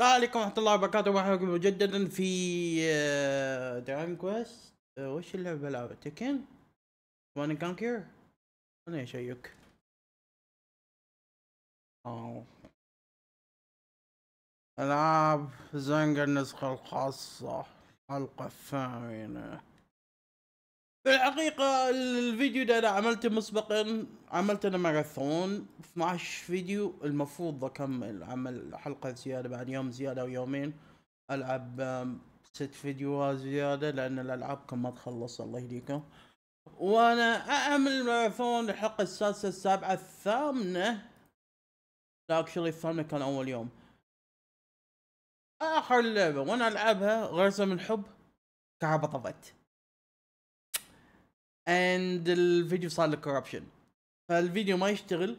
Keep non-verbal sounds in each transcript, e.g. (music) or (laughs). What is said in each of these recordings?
السلام عليكم ورحمة الله وبركاته مرحبا بكم مجددا في دراجون آه، كويست آه، وش اللعبة بلعبها تكن؟ وانا كونكير؟ انا اشيك أوه. العاب زنجر النسخة الخاصة حلقة الثامنة في الحقيقة الفيديو ده أنا عملته مسبقا عملت أنا ماراثون 12 فيديو المفروض أكمل عمل حلقة زيادة بعد يوم زيادة أو يومين ألعب ست فيديوهات زيادة لأن الألعاب كم ما تخلص الله يهديكم وأنا أعمل ماراثون الحلقة السادسة السابعة الثامنة لا اكشلي الثامنة كان أول يوم آخر لعبة وأنا ألعبها غرزة من الحب كعبة طفت اند الفيديو صار له كوربشن فالفيديو ما يشتغل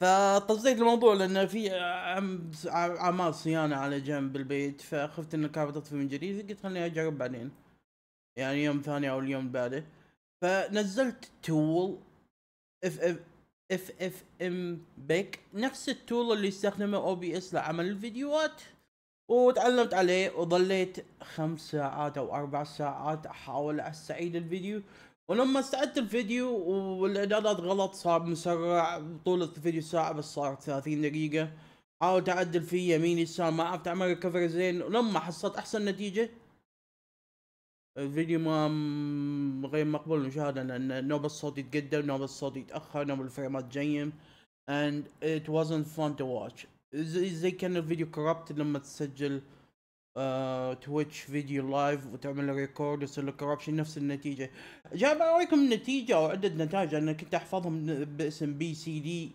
فطزيت الموضوع لانه في اعمال صيانه على جنب البيت فخفت ان الكهرباء تطفي من جديد قلت خليني اجرب بعدين يعني يوم ثاني او اليوم بعده فنزلت تول اف اف اف اف ام بيك نفس التول اللي استخدمه او بي اس لعمل الفيديوهات وتعلمت عليه وظليت خمس ساعات او اربع ساعات احاول استعيد الفيديو ولما استعدت الفيديو والاعدادات غلط صار مسرع طول الفيديو ساعة بس صار 30 دقيقة حاولت اعدل فيه يمين يسار ما عرفت اعمل الكفر زين ولما حصلت احسن نتيجة الفيديو ما غير مقبول للمشاهدة لان نوب الصوت يتقدم نوب الصوت يتأخر نوب الفريمات جيم and it wasn't fun to watch زي زي كان الفيديو كرابت لما تسجل آه، تويتش فيديو لايف وتعمل ريكورد يصير له كربشن نفس النتيجه جاي بوريكم النتيجة او عده نتائج انا كنت احفظهم باسم بي سي دي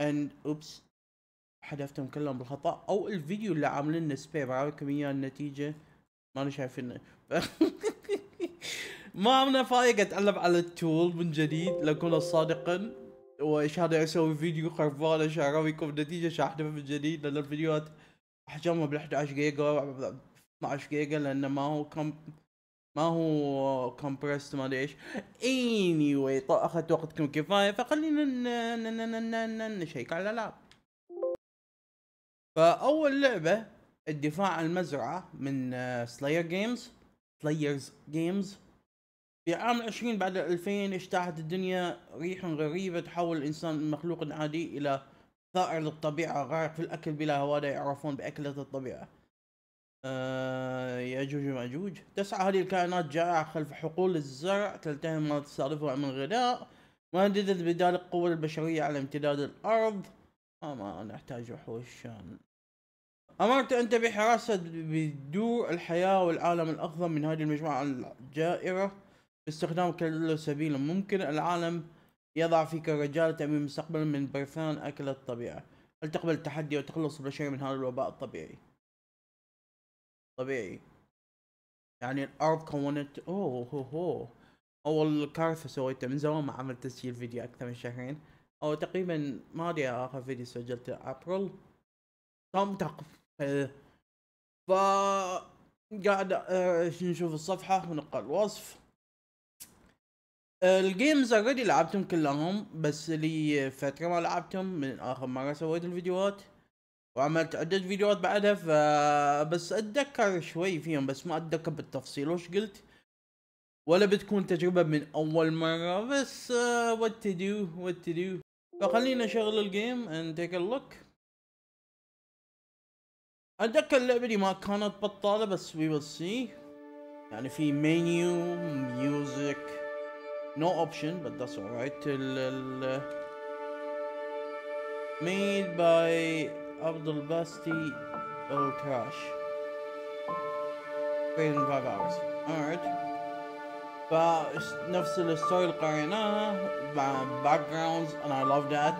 اند اوبس حذفتهم كلهم بالخطا او الفيديو اللي عاملينه سبير بوريكم اياه النتيجه ما انا شايفينه (laughs) ما انا فايق اتعلم على التول من جديد لكون صادقا وايش هذا اسوي فيديو خربان عشان اراويكم النتيجه عشان من جديد لان الفيديوهات احجامها بال 11 جيجا 12 جيجا لان ما هو كم ما هو كومبرست ما ادري ايش اني واي اخذت وقتكم كفايه فخلينا نشيك على الالعاب فاول لعبه الدفاع عن المزرعه من سلاير جيمز سلايرز جيمز في عام 20 بعد الألفين اجتاحت الدنيا ريح غريبة تحول الإنسان من مخلوق عادي إلى ثائر للطبيعة غارق في الأكل بلا هوادة يعرفون بأكلة الطبيعة أه جوج ماجوج تسعى هذه الكائنات جائعة خلف حقول الزرع تلتهم ما تستهدفها من غذاء مهددت بذلك قوة البشرية على امتداد الأرض اما ما نحتاج وحوش أمرت أنت بحراسة بدور الحياة والعالم الاخضر من هذه المجموعة الجائرة باستخدام كل سبيل ممكن العالم يضع فيك رجال تأمين مستقبل من برثان أكل الطبيعة هل تقبل التحدي وتخلص البشرية من هذا الوباء الطبيعي طبيعي يعني الأرض كونت أوه هو هو أول كارثة سويتها من زمان ما عملت تسجيل فيديو أكثر من شهرين أو تقريبا ما أدري آخر فيديو سجلته أبريل تم تقف ف قاعد آه، نشوف الصفحة ونقرأ الوصف الجيمز اوريدي لعبتهم كلهم بس لي فتره ما لعبتهم من اخر مره سويت الفيديوهات وعملت عدة فيديوهات بعدها ف بس اتذكر شوي فيهم بس ما اتذكر بالتفصيل وش قلت ولا بتكون تجربة من اول مرة بس وات تو دو وات تو دو فخلينا نشغل الجيم اند تيك ا لوك اتذكر اللعبة دي ما كانت بطالة بس وي ويل سي يعني في منيو ميوزك No option, but that's alright. Uh, made by Abdul Basti Belkash. Created in five hours. Alright. فنفس الستايل قريناها مع باك backgrounds and I love that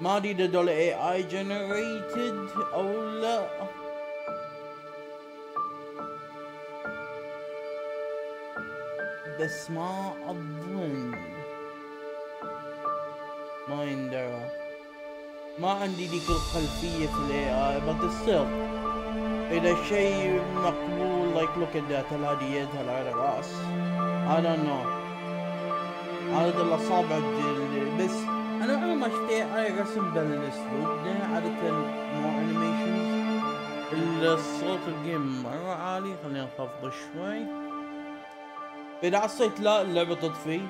ما the دول اي generated all. لا بس ما اظن ما يندرى ما عندي ذيك الخلفية في الاي اي بس السر اذا شيء مقبول like look at that هل هذه يد هل هذا راس I don't know عدد الاصابع بس انا عمري ما شفت اي اي رسم بهذا الاسلوب لان عادة مو انيميشنز الصوت الجيم مرة عالي خلينا نخفضه شوي اذا عصيت لا اللعبه تطفي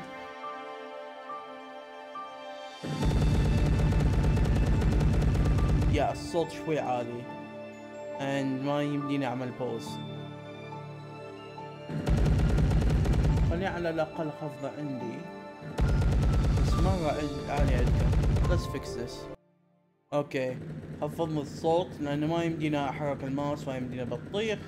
يا الصوت شوي عالي and ما يمديني اعمل بوز خليني على الاقل خفضه عندي بس ما عالي عدة let's fix this اوكي خفضنا الصوت لانه ما يمدينا احرك الماوس ما يمدينا بطيخ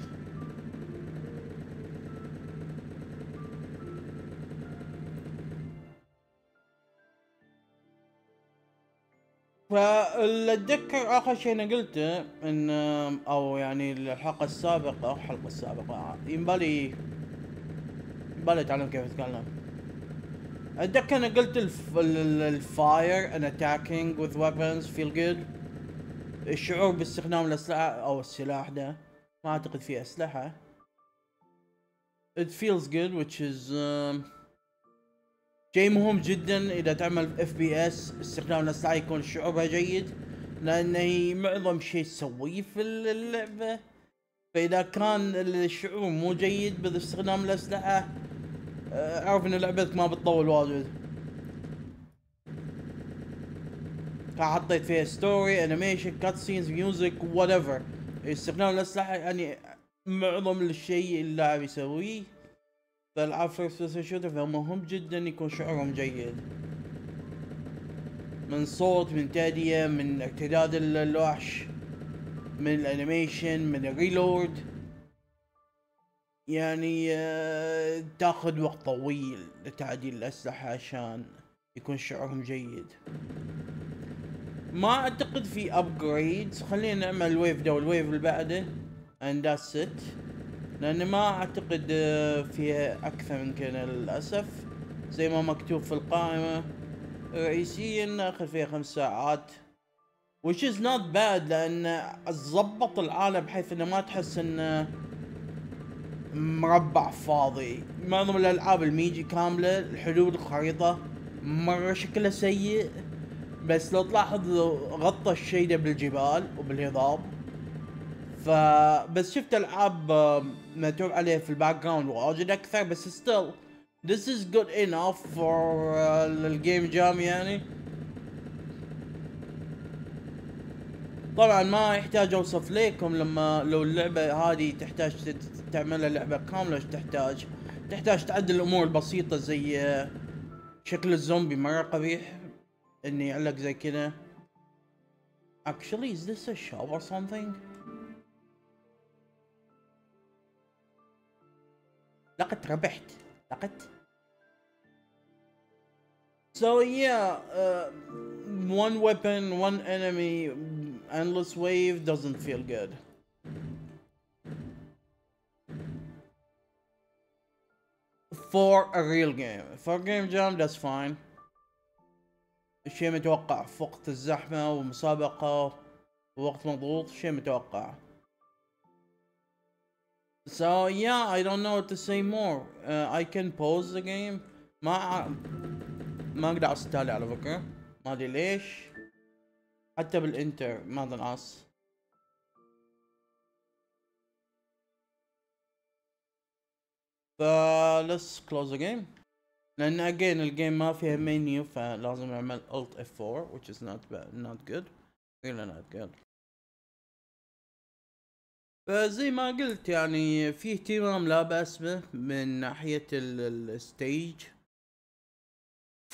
فالتذكر اخر شيء انا قلته ان او يعني الحلقه السابقه او الحلقه السابقه ينبالي ينبالي اتعلم كيف اتكلم اتذكر انا قلت الف... الفاير ان اتاكينج وذ ويبنز فيل جود الشعور باستخدام الاسلحه او السلاح ده ما اعتقد فيه اسلحه it feels good which is um، شيء مهم جدا اذا تعمل اف بي اس استخدام الاسلحه يكون شعورها جيد لانه معظم شيء تسويه في اللعبه فاذا كان الشعور مو جيد باستخدام الاسلحه آه، اعرف ان لعبتك ما بتطول واجد فحطيت فيها ستوري انيميشن كات سينز ميوزك وات ايفر استخدام الاسلحه يعني معظم الشيء اللاعب يسويه فالعاب فيرست بيرسون شوتر فمهم جدا يكون شعورهم جيد من صوت من تادية من ارتداد الوحش من الانيميشن من الريلورد يعني آه، تاخذ وقت طويل لتعديل الاسلحة عشان يكون شعورهم جيد ما اعتقد في ابجريدز خلينا نعمل الويف ده والويف اللي بعده and that's it لان ما اعتقد آه، فيها اكثر من كذا للاسف زي ما مكتوب في القائمة رئيسيا اخذ فيها خمس ساعات which is not bad لان تظبط العالم بحيث انه ما تحس انه مربع فاضي معظم الالعاب الميجي كاملة الحدود الخريطة مرة شكلها سيء بس لو تلاحظ غطى الشيء ده بالجبال وبالهضاب فبس شفت العاب آه، متعوب عليه في الباك جراوند واجد اكثر بس ستيل This is good enough for uh, الجيم جام يعني طبعا ما يحتاج اوصف لكم لما لو اللعبة هذه تحتاج تعملها لعبة كاملة ايش تحتاج تحتاج تعدل الامور البسيطة زي آه، شكل الزومبي مرة قبيح اني يعلق زي كذا Actually is this a shop or something? لقد ربحت لقد So yeah, uh, one weapon, one enemy, endless wave doesn't feel good. For a real game. For game jam, that's fine. شيء متوقع في وقت الزحمة ومسابقة ووقت مضغوط شيء متوقع. So yeah, I don't know what to say more. Uh, I can pause the game. Ma, ما اقدر استاهل على فكره ما ادري ليش حتى بالانتر ما ناقص ف let's close the game And again the game الجيم ما menu, fa فلازم amal alt F4 which is not bad not good really not good فزي ما قلت يعني في اهتمام لا بأس به من ناحية الستيج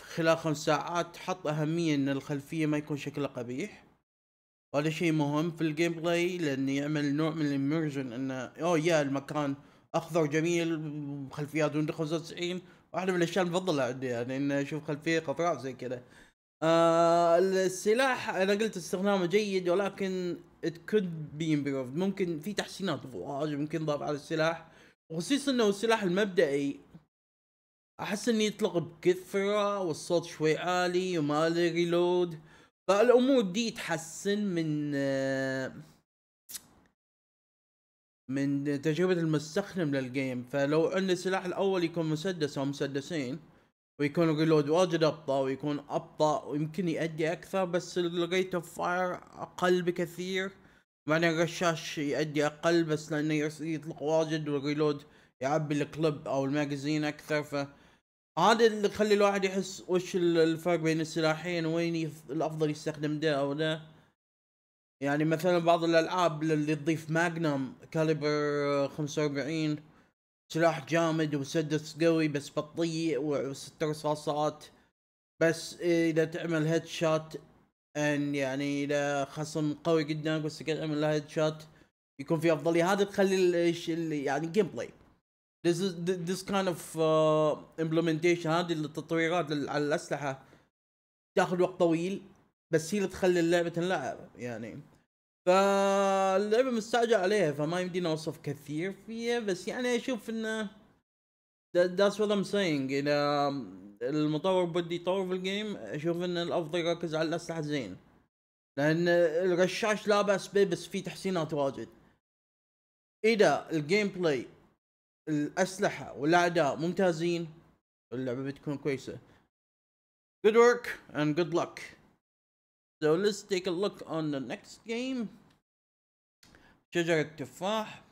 خلال خمس ساعات حط أهمية إن الخلفية ما يكون شكلها قبيح وهذا شيء مهم في الجيم بلاي لأن يعمل نوع من الاميرجن إنه أوه يا المكان أخضر جميل وخلفيات ويندوز 95 واحدة من الأشياء المفضلة عندي يعني إنه أشوف خلفية خضراء زي كذا آه السلاح أنا قلت استخدامه جيد ولكن it could be improved ممكن في تحسينات واجد ممكن ضاف على السلاح وخصيصا انه السلاح المبدئي احس اني يطلق بكثره والصوت شوي عالي وما له ريلود فالامور دي تحسن من من تجربة المستخدم للجيم فلو ان السلاح الاول يكون مسدس او مسدسين ويكون الريلود واجد ابطا ويكون ابطا ويمكن يؤدي اكثر بس الريت اوف فاير اقل بكثير معنى الرشاش يؤدي اقل بس لانه يطلق واجد والريلود يعبي الكلب او الماجازين اكثر ف هذا اللي يخلي الواحد يحس وش الفرق بين السلاحين وين الافضل يستخدم ده او ده يعني مثلا بعض الالعاب اللي تضيف ماجنم كاليبر 45 سلاح جامد ومسدس قوي بس بطيء وست رصاصات بس اذا تعمل هيد شوت ان يعني اذا خصم قوي جدا بس تعمل له هيد شوت يكون في افضليه هذا تخلي ايش يعني جيم بلاي this is this kind of uh, implementation هذه التطويرات على الاسلحه تاخذ وقت طويل بس هي اللي تخلي اللعبه تنلعب يعني فاللعبة مستعجل عليها فما يمدينا اوصف كثير فيها بس يعني اشوف انه that's وات I'm سينج اذا المطور بده يطور في الجيم اشوف ان الافضل يركز على الاسلحة زين لان الرشاش لا باس به بس في تحسينات واجد اذا الجيم بلاي الاسلحة والاعداء ممتازين اللعبة بتكون كويسة good work and good luck So let's take a look on the next game. شجرة تفاح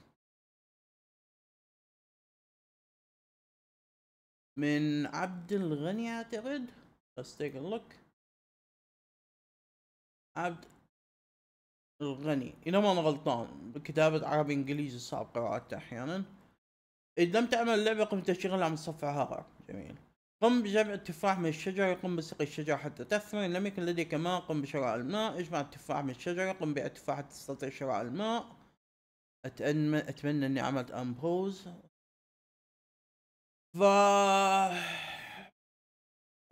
من عبد الغني اعتقد let's take a look عبد الغني اذا ما انا غلطان بكتابة عربي انجليزي صعب قراءته احيانا اذا لم تعمل اللعبة قم تشغيلها من الصفحة هذا جميل قم بجمع التفاح من الشجرة قم بسقي الشجرة حتى تثمر إن لم يكن لديك ماء قم بشراء الماء اجمع التفاح من الشجرة قم ببيع التفاح حتى تستطيع شراء الماء أتمنى أني عملت أمبوز ف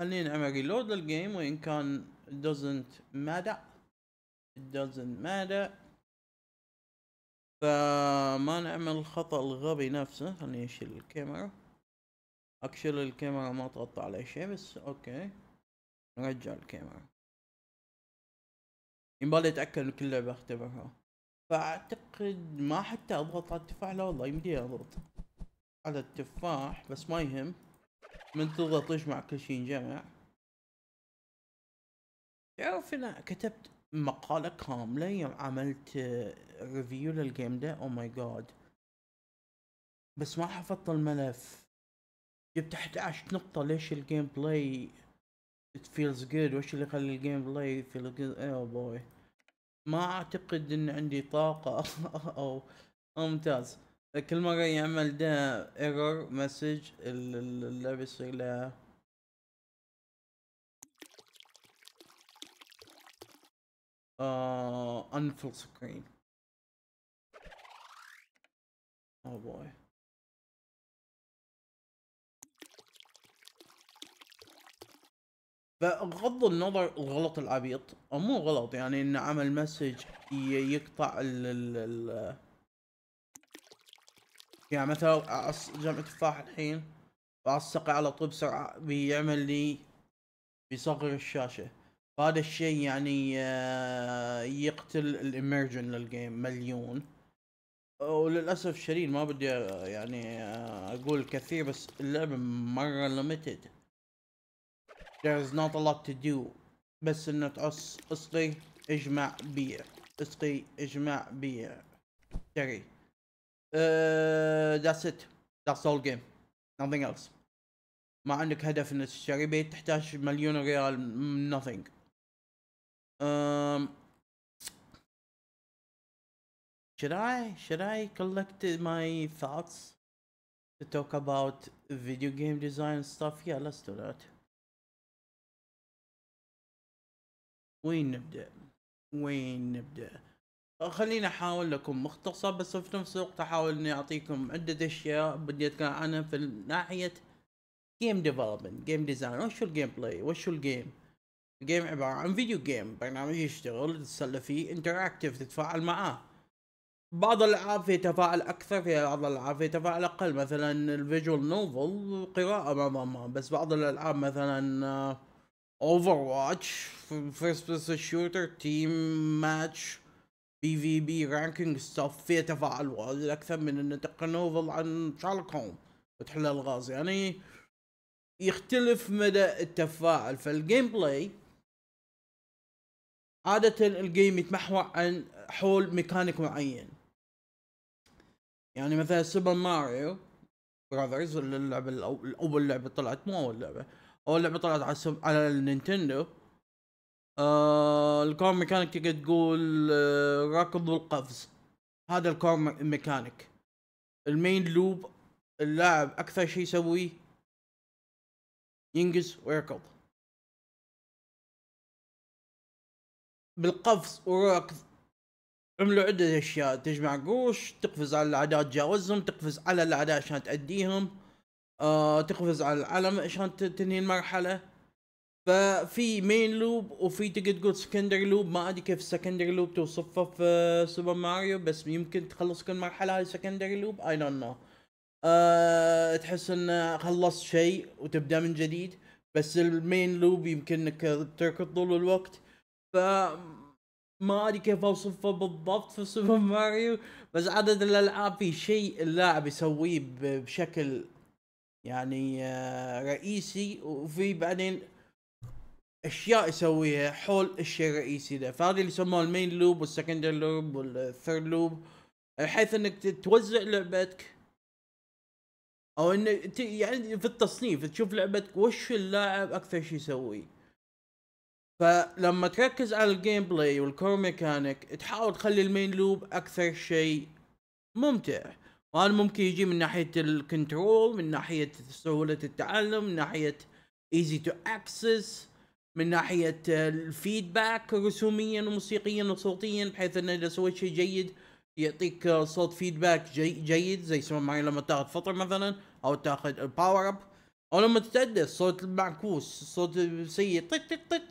خليني نعمل ريلود للجيم وإن كان it doesn't matter it doesn't matter فما نعمل الخطأ الغبي نفسه خليني أشيل الكاميرا اكشل الكاميرا ما تغطى على شيء بس اوكي نرجع الكاميرا يبالي يعني اتاكد من كل لعبه اختبرها فاعتقد ما حتى اضغط على التفاح لا والله يمدي اضغط على التفاح بس ما يهم من تضغط يجمع كل شيء ينجمع تعرف انا كتبت مقالة كاملة يوم عملت ريفيو للجيم ده او ماي جاد بس ما حفظت الملف جبت 11 نقطة ليش الجيم بلاي ات فيلز جود وش اللي يخلي الجيم بلاي فيل جود oh بوي ما اعتقد ان عندي طاقة (laughs) او ممتاز كل مرة يعمل ده ايرور مسج اللعبة يصير لها آه انفل سكرين او بوي فغض النظر الغلط العبيط او مو غلط يعني انه عمل مسج يقطع ال ال يعني مثلا جمع تفاح الحين بعصقه على طول بسرعه بيعمل لي بيصغر الشاشه فهذا الشيء يعني آه، يقتل الاميرجن للجيم مليون وللاسف الشديد ما بدي آه، يعني آه، اقول كثير بس اللعبه مره ليمتد There is not a lot to do بس انك اصلي اجمع بيع اصلي اجمع بيع شري uh, that's it that's all game nothing else ما عندك هدف انك تشتري بيت تحتاج مليون ريال nothing um, should I should I collect my thoughts to talk about video game design stuff yeah let's do that وين نبدا وين نبدا أه، خليني احاول لكم مختصر بس في نفس الوقت احاول اني اعطيكم عده اشياء بدي اتكلم عنها في ناحيه جيم ديفلوبمنت جيم ديزاين وشو الجيم بلاي وشو الجيم الجيم عبارة عن فيديو جيم برنامج يشتغل تتسلى فيه انتراكتيف تتفاعل معاه بعض الالعاب فيها تفاعل اكثر في بعض الالعاب فيها تفاعل اقل مثلا الفيجوال نوفل قراءة معظمها بس بعض الالعاب مثلا آه، Overwatch First Person Shooter Team Match بي في بي رانكينج ستاف فيها تفاعل وايد اكثر من انه تقنوفل عن شارلوك هوم وتحل الغاز يعني يختلف مدى التفاعل فالجيم بلاي عادة الجيم يتمحور عن حول ميكانيك معين يعني مثلا سوبر ماريو براذرز اللعبة الأول لعبة طلعت مو أول لعبة اول لعبه طلعت على السم... على النينتندو آه الكور ميكانيك تقدر تقول آه ركض والقفز هذا الكور ميكانيك المين لوب اللاعب اكثر شيء يسويه ينقز ويركض بالقفز والركض عملوا عدة اشياء تجمع قروش تقفز على الاعداء تجاوزهم تقفز على الاعداء عشان تأديهم آه تقفز على العلم عشان تنهي المرحله ففي مين لوب وفي تقدر تقول سكندر لوب ما ادري كيف السكندر لوب توصفه في سوبر ماريو بس يمكن تخلص كل مرحله هاي سكندر لوب اي دونت نو تحس انه خلصت شيء وتبدا من جديد بس المين لوب يمكن انك تركض طول الوقت ف ما ادري كيف اوصفه بالضبط في سوبر ماريو بس عدد الالعاب في شيء اللاعب يسويه بشكل يعني آه، رئيسي وفي بعدين اشياء يسويها حول الشيء الرئيسي ده فهذا اللي يسموه المين لوب والسكندر لوب والثيرد لوب بحيث انك توزع لعبتك او انك يعني في التصنيف تشوف لعبتك وش اللاعب اكثر شيء يسوي فلما تركز على الجيم بلاي والكور ميكانيك تحاول تخلي المين لوب اكثر شيء ممتع هذا ممكن يجي من ناحيه الكنترول من ناحيه سهوله التعلم من ناحيه ايزي تو اكسس من ناحيه الفيدباك رسوميا وموسيقيا وصوتيا بحيث انه اذا سويت شيء جيد يعطيك صوت فيدباك جي جيد زي سواء معي لما تاخذ فطر مثلا او تاخذ الباور اب او لما تتأدى صوت المعكوس صوت سيء طت طت طت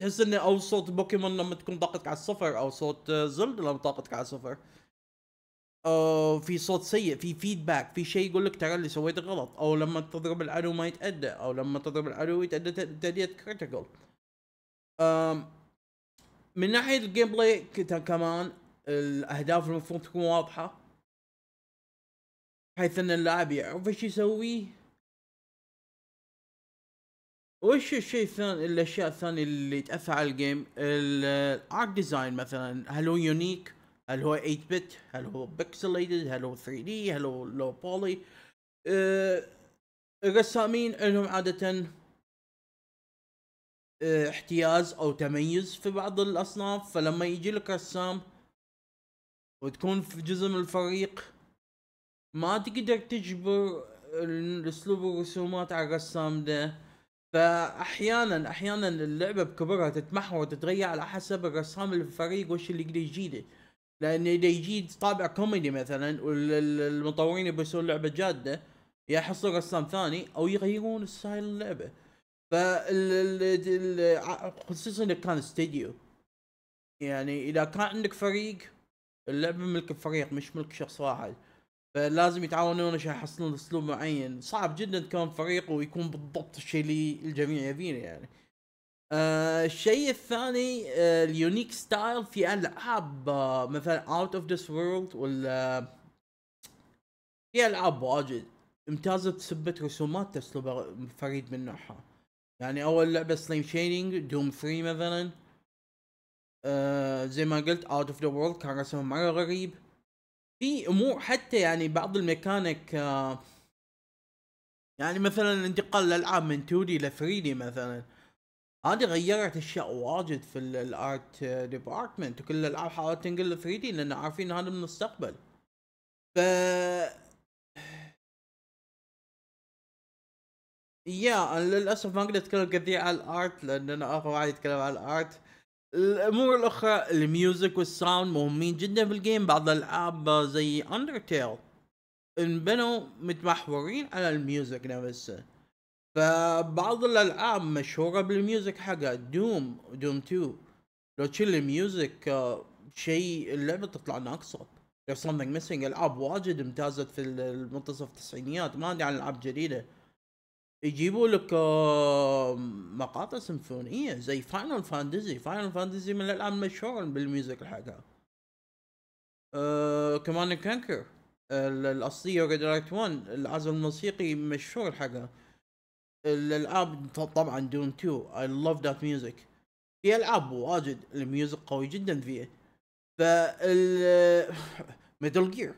تحس انه او صوت بوكيمون لما تكون طاقتك على الصفر او صوت زلد لما طاقتك على الصفر آه في صوت سيء في فيدباك في شيء يقول لك ترى اللي سويته غلط او لما تضرب العدو ما يتأدى او لما تضرب العدو يتأدى تأدية كريتيكال من ناحيه الجيم بلاي كمان الاهداف المفروض تكون واضحه بحيث ان اللاعب يعرف ايش يسوي وش الشيء الثاني الاشياء الثانيه اللي تاثر على الجيم الارت ديزاين مثلا هل هو يونيك هل هو 8 بت هل هو بيكسليتد هل هو 3 دي هل هو لو بولي أه الرسامين لهم عادة آه، احتياز او تميز في بعض الاصناف فلما يجي لك رسام وتكون في جزء من الفريق ما تقدر تجبر الاسلوب الرسومات على الرسام ده فاحيانا احيانا اللعبه بكبرها تتمحور وتتغير على حسب الرسام الفريق وش اللي يقدر يجيده لان اذا يجي طابع كوميدي مثلا والمطورين يسوون لعبه جاده يا يحصلون رسام ثاني او يغيرون ستايل اللعبه ف خصوصا اذا كان استديو يعني اذا كان عندك فريق اللعبه ملك الفريق مش ملك شخص واحد فلازم يتعاونون عشان يحصلون اسلوب معين صعب جدا تكون فريق ويكون بالضبط الشيء اللي الجميع يبينه يعني آه الشيء الثاني آه اليونيك ستايل في العاب آه مثلا اوت اوف ذس وورلد ولا في العاب واجد ممتازه بسبه رسومات اسلوب فريد من نوعها يعني اول لعبه سليم شيدنج دوم 3 مثلا آه زي ما قلت اوت اوف ذا وورلد كان رسمه مره غريب في امور حتى يعني بعض الميكانيك آه يعني مثلا انتقال الالعاب من 2 دي ل 3 دي مثلا هذه غيرت اشياء واجد في الارت ديبارتمنت وكل الالعاب حاولت تنقل 3 دي لان عارفين هذا المستقبل ف يا للاسف ما اقدر اتكلم كثير على الارت لان انا اخر واحد يتكلم على الارت الامور الاخرى الميوزك والساوند مهمين جدا في الجيم بعض الالعاب زي اندرتيل انبنوا متمحورين على الميوزك نفسه فبعض الالعاب مشهوره بالميوزك حقها دوم دوم 2 لو تشيل الميوزك آه، شيء اللعبه تطلع ناقصه لو something missing العاب واجد امتازت في المنتصف التسعينيات ما ادري عن العاب جديده يجيبوا لك آه، مقاطع سيمفونيه زي فاينل فانتزي فاينل فانتزي من الالعاب المشهوره بالميوزك حقها كمان آه، كانكر الاصليه ريد 1 العزل الموسيقي مشهور حقها الالعاب طبعا دون 2 اي لاف ذات ميوزك في العاب واجد الميوزك قوي جدا فيه فال ميدل (sighs) جير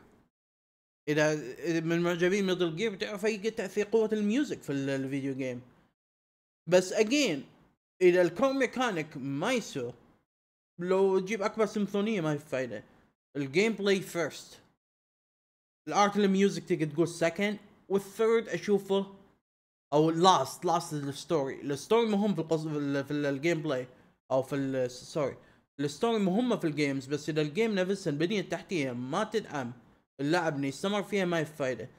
اذا من معجبين ميدل جير بتعرف اي تاثير قوه الميوزك في الفيديو جيم بس اجين اذا الكور ميكانيك ما يسوى لو تجيب اكبر سيمفونيه ما في فايده الجيم بلاي فيرست الارت الميوزك تقدر تقول سكند والثيرد اشوفه او لاست لاست الستوري الستوري مهم في القص... في الجيم بلاي او في سوري الستوري مهمه في الجيمز بس اذا الجيم نفسها البنيه التحتيه ما تدعم اللاعب انه يستمر فيها ما في فايده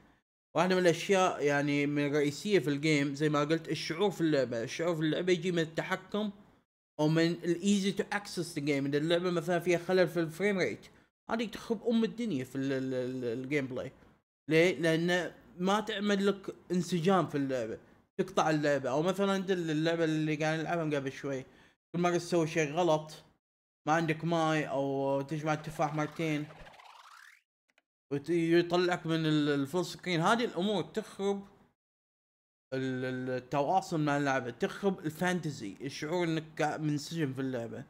واحده من الاشياء يعني من الرئيسيه في الجيم زي ما قلت الشعور في اللعبه الشعور في اللعبه يجي من التحكم او من الايزي تو اكسس جيم اذا اللعبه مثلا فيها خلل في الفريم ريت هذه تخرب ام الدنيا في الجيم بلاي ليه؟ لان ما تعمل لك انسجام في اللعبه تقطع اللعبه او مثلا انت اللعبه اللي قاعد نلعبها قبل شوي كل مره تسوي شيء غلط ما عندك ماي او تجمع التفاح مرتين ويطلعك من الفول سكرين هذه الامور تخرب التواصل مع اللعبه تخرب الفانتزي الشعور انك منسجم في اللعبه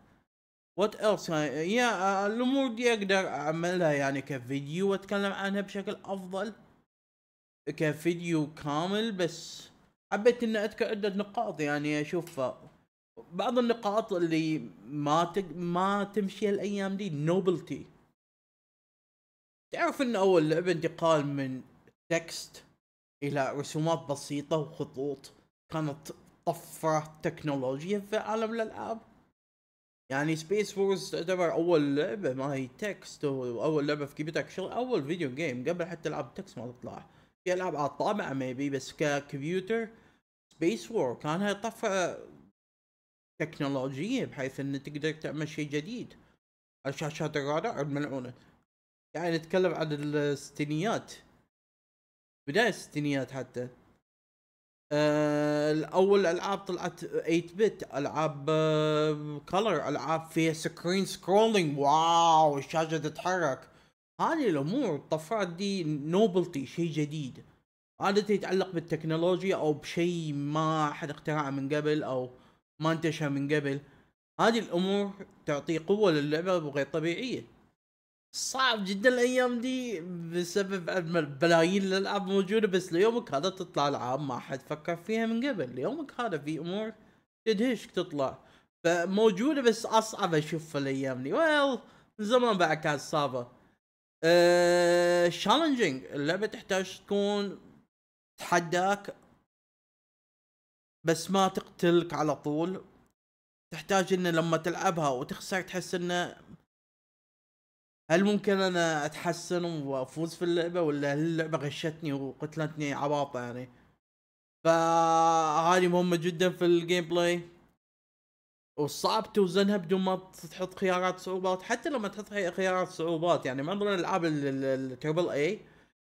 وات ايلس يا الامور دي اقدر اعملها يعني كفيديو واتكلم عنها بشكل افضل كفيديو كامل بس حبيت اني اذكر عده نقاط يعني اشوف بعض النقاط اللي ما تق... ما تمشي الايام دي نوبلتي تعرف ان اول لعبه انتقال من تكست الى رسومات بسيطه وخطوط كانت طفره تكنولوجيا في عالم الالعاب يعني سبيس فورس تعتبر اول لعبه ما هي تكست واول لعبه في كيبتك شغل اول فيديو جيم قبل حتى العاب تكست ما تطلع في العاب على الطابع ميبي بس ككمبيوتر سبيس وور كان هاي طفرة تكنولوجية بحيث ان تقدر تعمل شيء جديد الشاشات الرادع الملعونة يعني نتكلم عن الستينيات بداية الستينيات حتى أه اول العاب طلعت 8 بت العاب كلر آه، العاب فيها سكرين سكرولينج واو الشاشه تتحرك هذه الامور الطفرات دي نوبلتي شيء جديد عادة يتعلق بالتكنولوجيا او بشيء ما حد اخترعه من قبل او ما انتشر من قبل هذه الامور تعطي قوة للعبة وغير طبيعية صعب جدا الايام دي بسبب بلايين الالعاب موجودة بس ليومك هذا تطلع العاب ما حد فكر فيها من قبل ليومك هذا في امور تدهشك تطلع فموجودة بس اصعب اشوفها الايام دي ويل well, زمان بعد كانت صعبة تشالنجينج أه اللعبه تحتاج تكون تحداك بس ما تقتلك على طول تحتاج ان لما تلعبها وتخسر تحس ان هل ممكن انا اتحسن وافوز في اللعبه ولا هل اللعبه غشتني وقتلتني عباطه يعني فهذه مهمه جدا في الجيم بلاي أه وصعب توزنها بدون ما تحط خيارات صعوبات حتى لما تحط خيارات صعوبات يعني معظم الالعاب التربل اي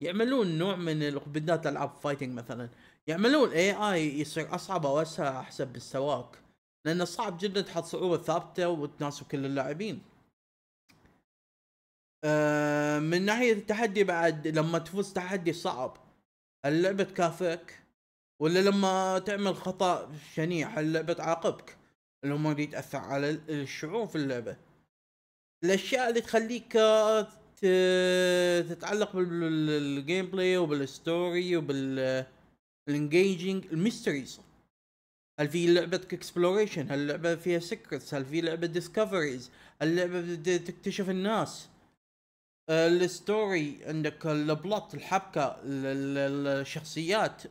يعملون نوع من بالذات العاب فايتنج مثلا يعملون اي اي يصير اصعب او اسهل حسب مستواك لان صعب جدا تحط صعوبه ثابته وتناسب كل اللاعبين آه، من ناحيه التحدي بعد لما تفوز تحدي صعب اللعبه تكافئك ولا لما تعمل خطا شنيع اللعبه تعاقبك الامور دي تاثر على الشعور في اللعبه الاشياء اللي تخليك آه، تتعلق بالجيم بلاي وبالستوري وبالانجيجنج الميستريز هل في لعبة اكسبلوريشن هل لعبة فيها سكرتس هل في لعبة ديسكفريز هل لعبة تكتشف الناس الستوري عندك البلوت الحبكة الشخصيات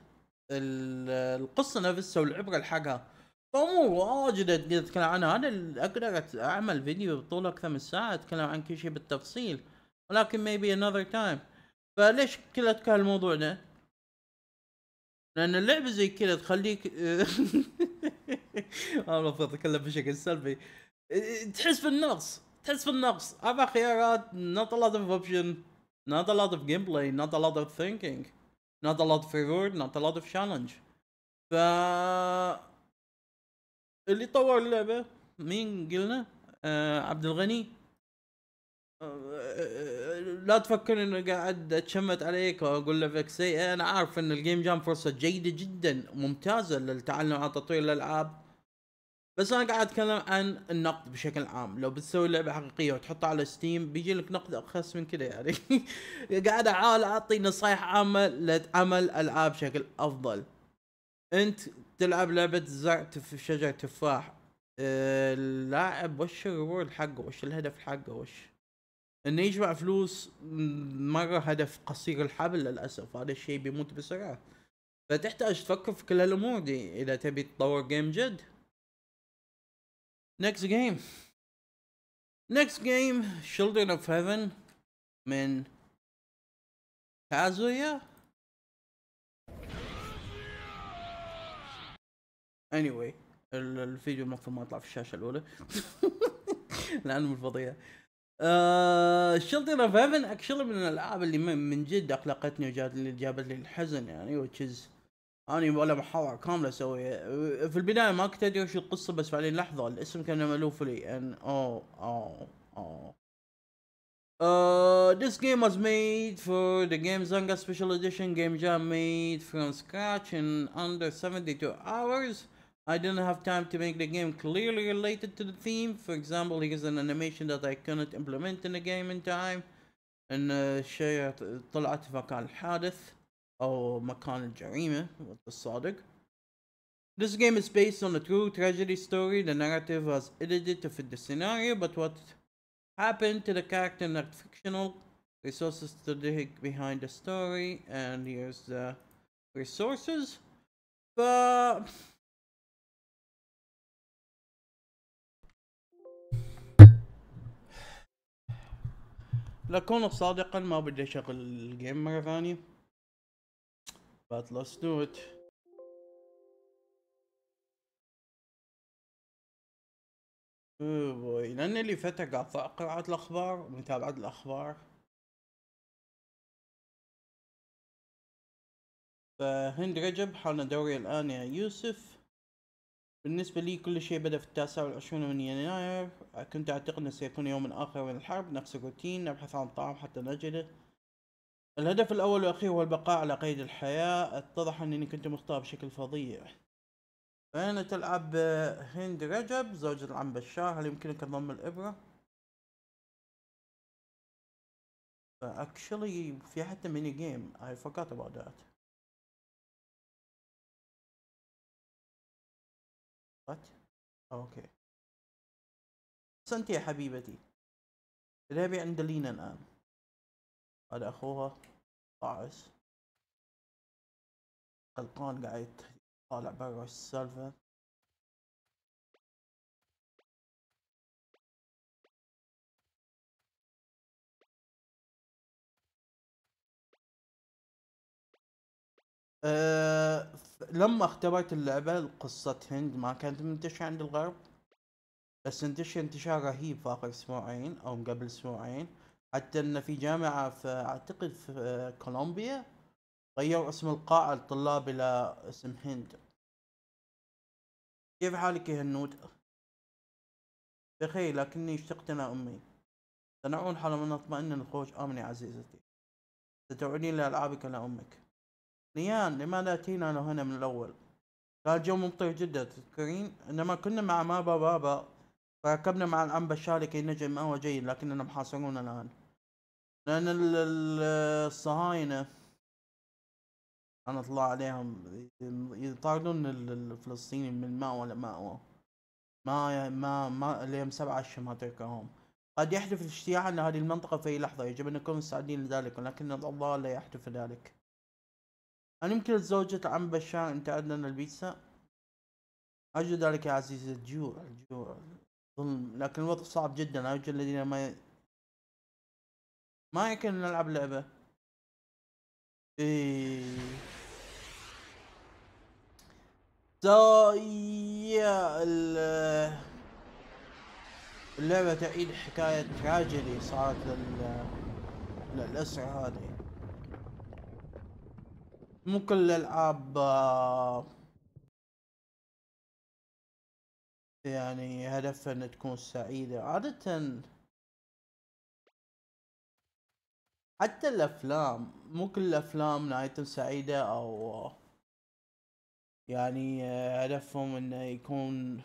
القصة نفسها والعبرة الحقها امور واجد اتكلم عنها انا اقدر اعمل فيديو بطول اكثر من ساعه اتكلم عن كل شيء بالتفصيل ولكن maybe another time فليش كلتك الموضوع ده؟ لان اللعبه زي كذا تخليك (laughs) انا المفروض اتكلم بشكل سلبي تحس بالنقص تحس بالنقص اربع خيارات not a lot of option not a lot of gameplay not a lot of thinking not a lot of reward not a lot of challenge ف اللي طور اللعبه مين قلنا؟ آه عبد الغني آه، آه، آه، لا تفكر انه قاعد اتشمت عليك واقول لك سيء إيه، انا عارف ان الجيم جام فرصه جيده جدا ممتازه للتعلم عن تطوير الالعاب بس انا قاعد اتكلم عن النقد بشكل عام لو بتسوي لعبه حقيقيه وتحطها على ستيم بيجي لك نقد اخس من كذا يعني (laughs) قاعد احاول اعطي نصايح عامه لعمل العاب بشكل افضل انت تلعب لعبه زرع شجر تفاح آه، اللاعب وش الريورد حقه وش الهدف حقه وش انه يجمع فلوس مره هدف قصير الحبل للاسف هذا الشيء بيموت بسرعه فتحتاج تفكر في كل الامور دي اذا تبي تطور جيم جد نكست جيم نكست جيم شيلدرن اوف هيفن من كازويا anyway الفيديو المفروض ما يطلع في الشاشه الاولى لانه من الفضيحه شلتر اوف هيفن اكشلي من الالعاب اللي من جد اقلقتني وجابت لي جابت لي الحزن يعني وتشز اني ولا محاضره كامله اسويها في البدايه ما كنت ادري وش القصه بس بعدين لحظه الاسم كان مالوف لي ان او او او Uh, this game was made for the Game Zanga Special Edition Game Jam made from scratch in under 72 hours. I didn't have time to make the game clearly related to the theme. For example, here's an animation that I couldn't implement in the game in time. And الشيء uh, uh, طلعت مكان الحادث او مكان الجريمة بالصادق. This game is based on a true tragedy story. The narrative was edited to fit the scenario, but what happened to the character not fictional. Resources to dig behind the story, and here's the resources. But لكون صادقا ما بدي اشغل الجيم مرة ثانية but let's do it بوي oh لان اللي فترة قاطع قراءة الاخبار ومتابعة الاخبار فهند رجب حالنا دوري الان يا يوسف بالنسبة لي كل شيء بدأ في التاسع والعشرون من يناير كنت أعتقد أنه سيكون يوم آخر من الحرب نفس الروتين نبحث عن طعام حتى نجده الهدف الأول والأخير هو البقاء على قيد الحياة اتضح أنني كنت مختار بشكل فظيع أنا تلعب هند رجب زوجة العم بشار هل يمكنك ضم الإبرة؟ Actually في حتى ميني جيم I forgot about that اوكي احسنت يا حبيبتي اذهبي عند لينا الان هذا اخوها طاعس قلقان قاعد يطالع برا السالفة أه لما اختبرت اللعبة قصة هند ما كانت منتشرة عند الغرب بس انتشر انتشار رهيب في آخر أسبوعين أو قبل أسبوعين حتى إن في جامعة في أعتقد في كولومبيا غيروا اسم القاعة الطلاب إلى اسم هند كيف حالك يا هنود؟ بخير لكني اشتقت إلى أمي تنعون حول من أطمئن الخروج آمن يا عزيزتي ستعودين لألعابك إلى أمك نيان لماذا اتينا هنا من الاول قال جو ممطر جدا تذكرين عندما كنا مع مابا بابا فركبنا مع كي نجي نجد مأوى جيد لكننا محاصرون الآن لأن الصهاينة أنا أطلع عليهم يطاردون الفلسطيني من مأوى لمأوى ما ما ما اليوم سبعة أشهر ما تركهم قد يحدث الاشتياع لهذه المنطقة في أي لحظة يجب أن نكون مستعدين لذلك ولكن الله لا يحدث ذلك هل يمكن زوجة عم بشار أن لنا البيتزا؟ أرجو ذلك يا عزيزي الجوع الجوع ظلم لكن الوضع صعب جدا أرجو الذين ما ي... ما يمكن نلعب لعبة إيه سو ال اللعبة تعيد حكاية تراجيدي صارت لل للأسرة هذه مو كل الالعاب آه، يعني هدفها ان تكون سعيدة عادة حتى الافلام مو كل الافلام نهايتهم سعيدة او يعني آه، هدفهم انه يكون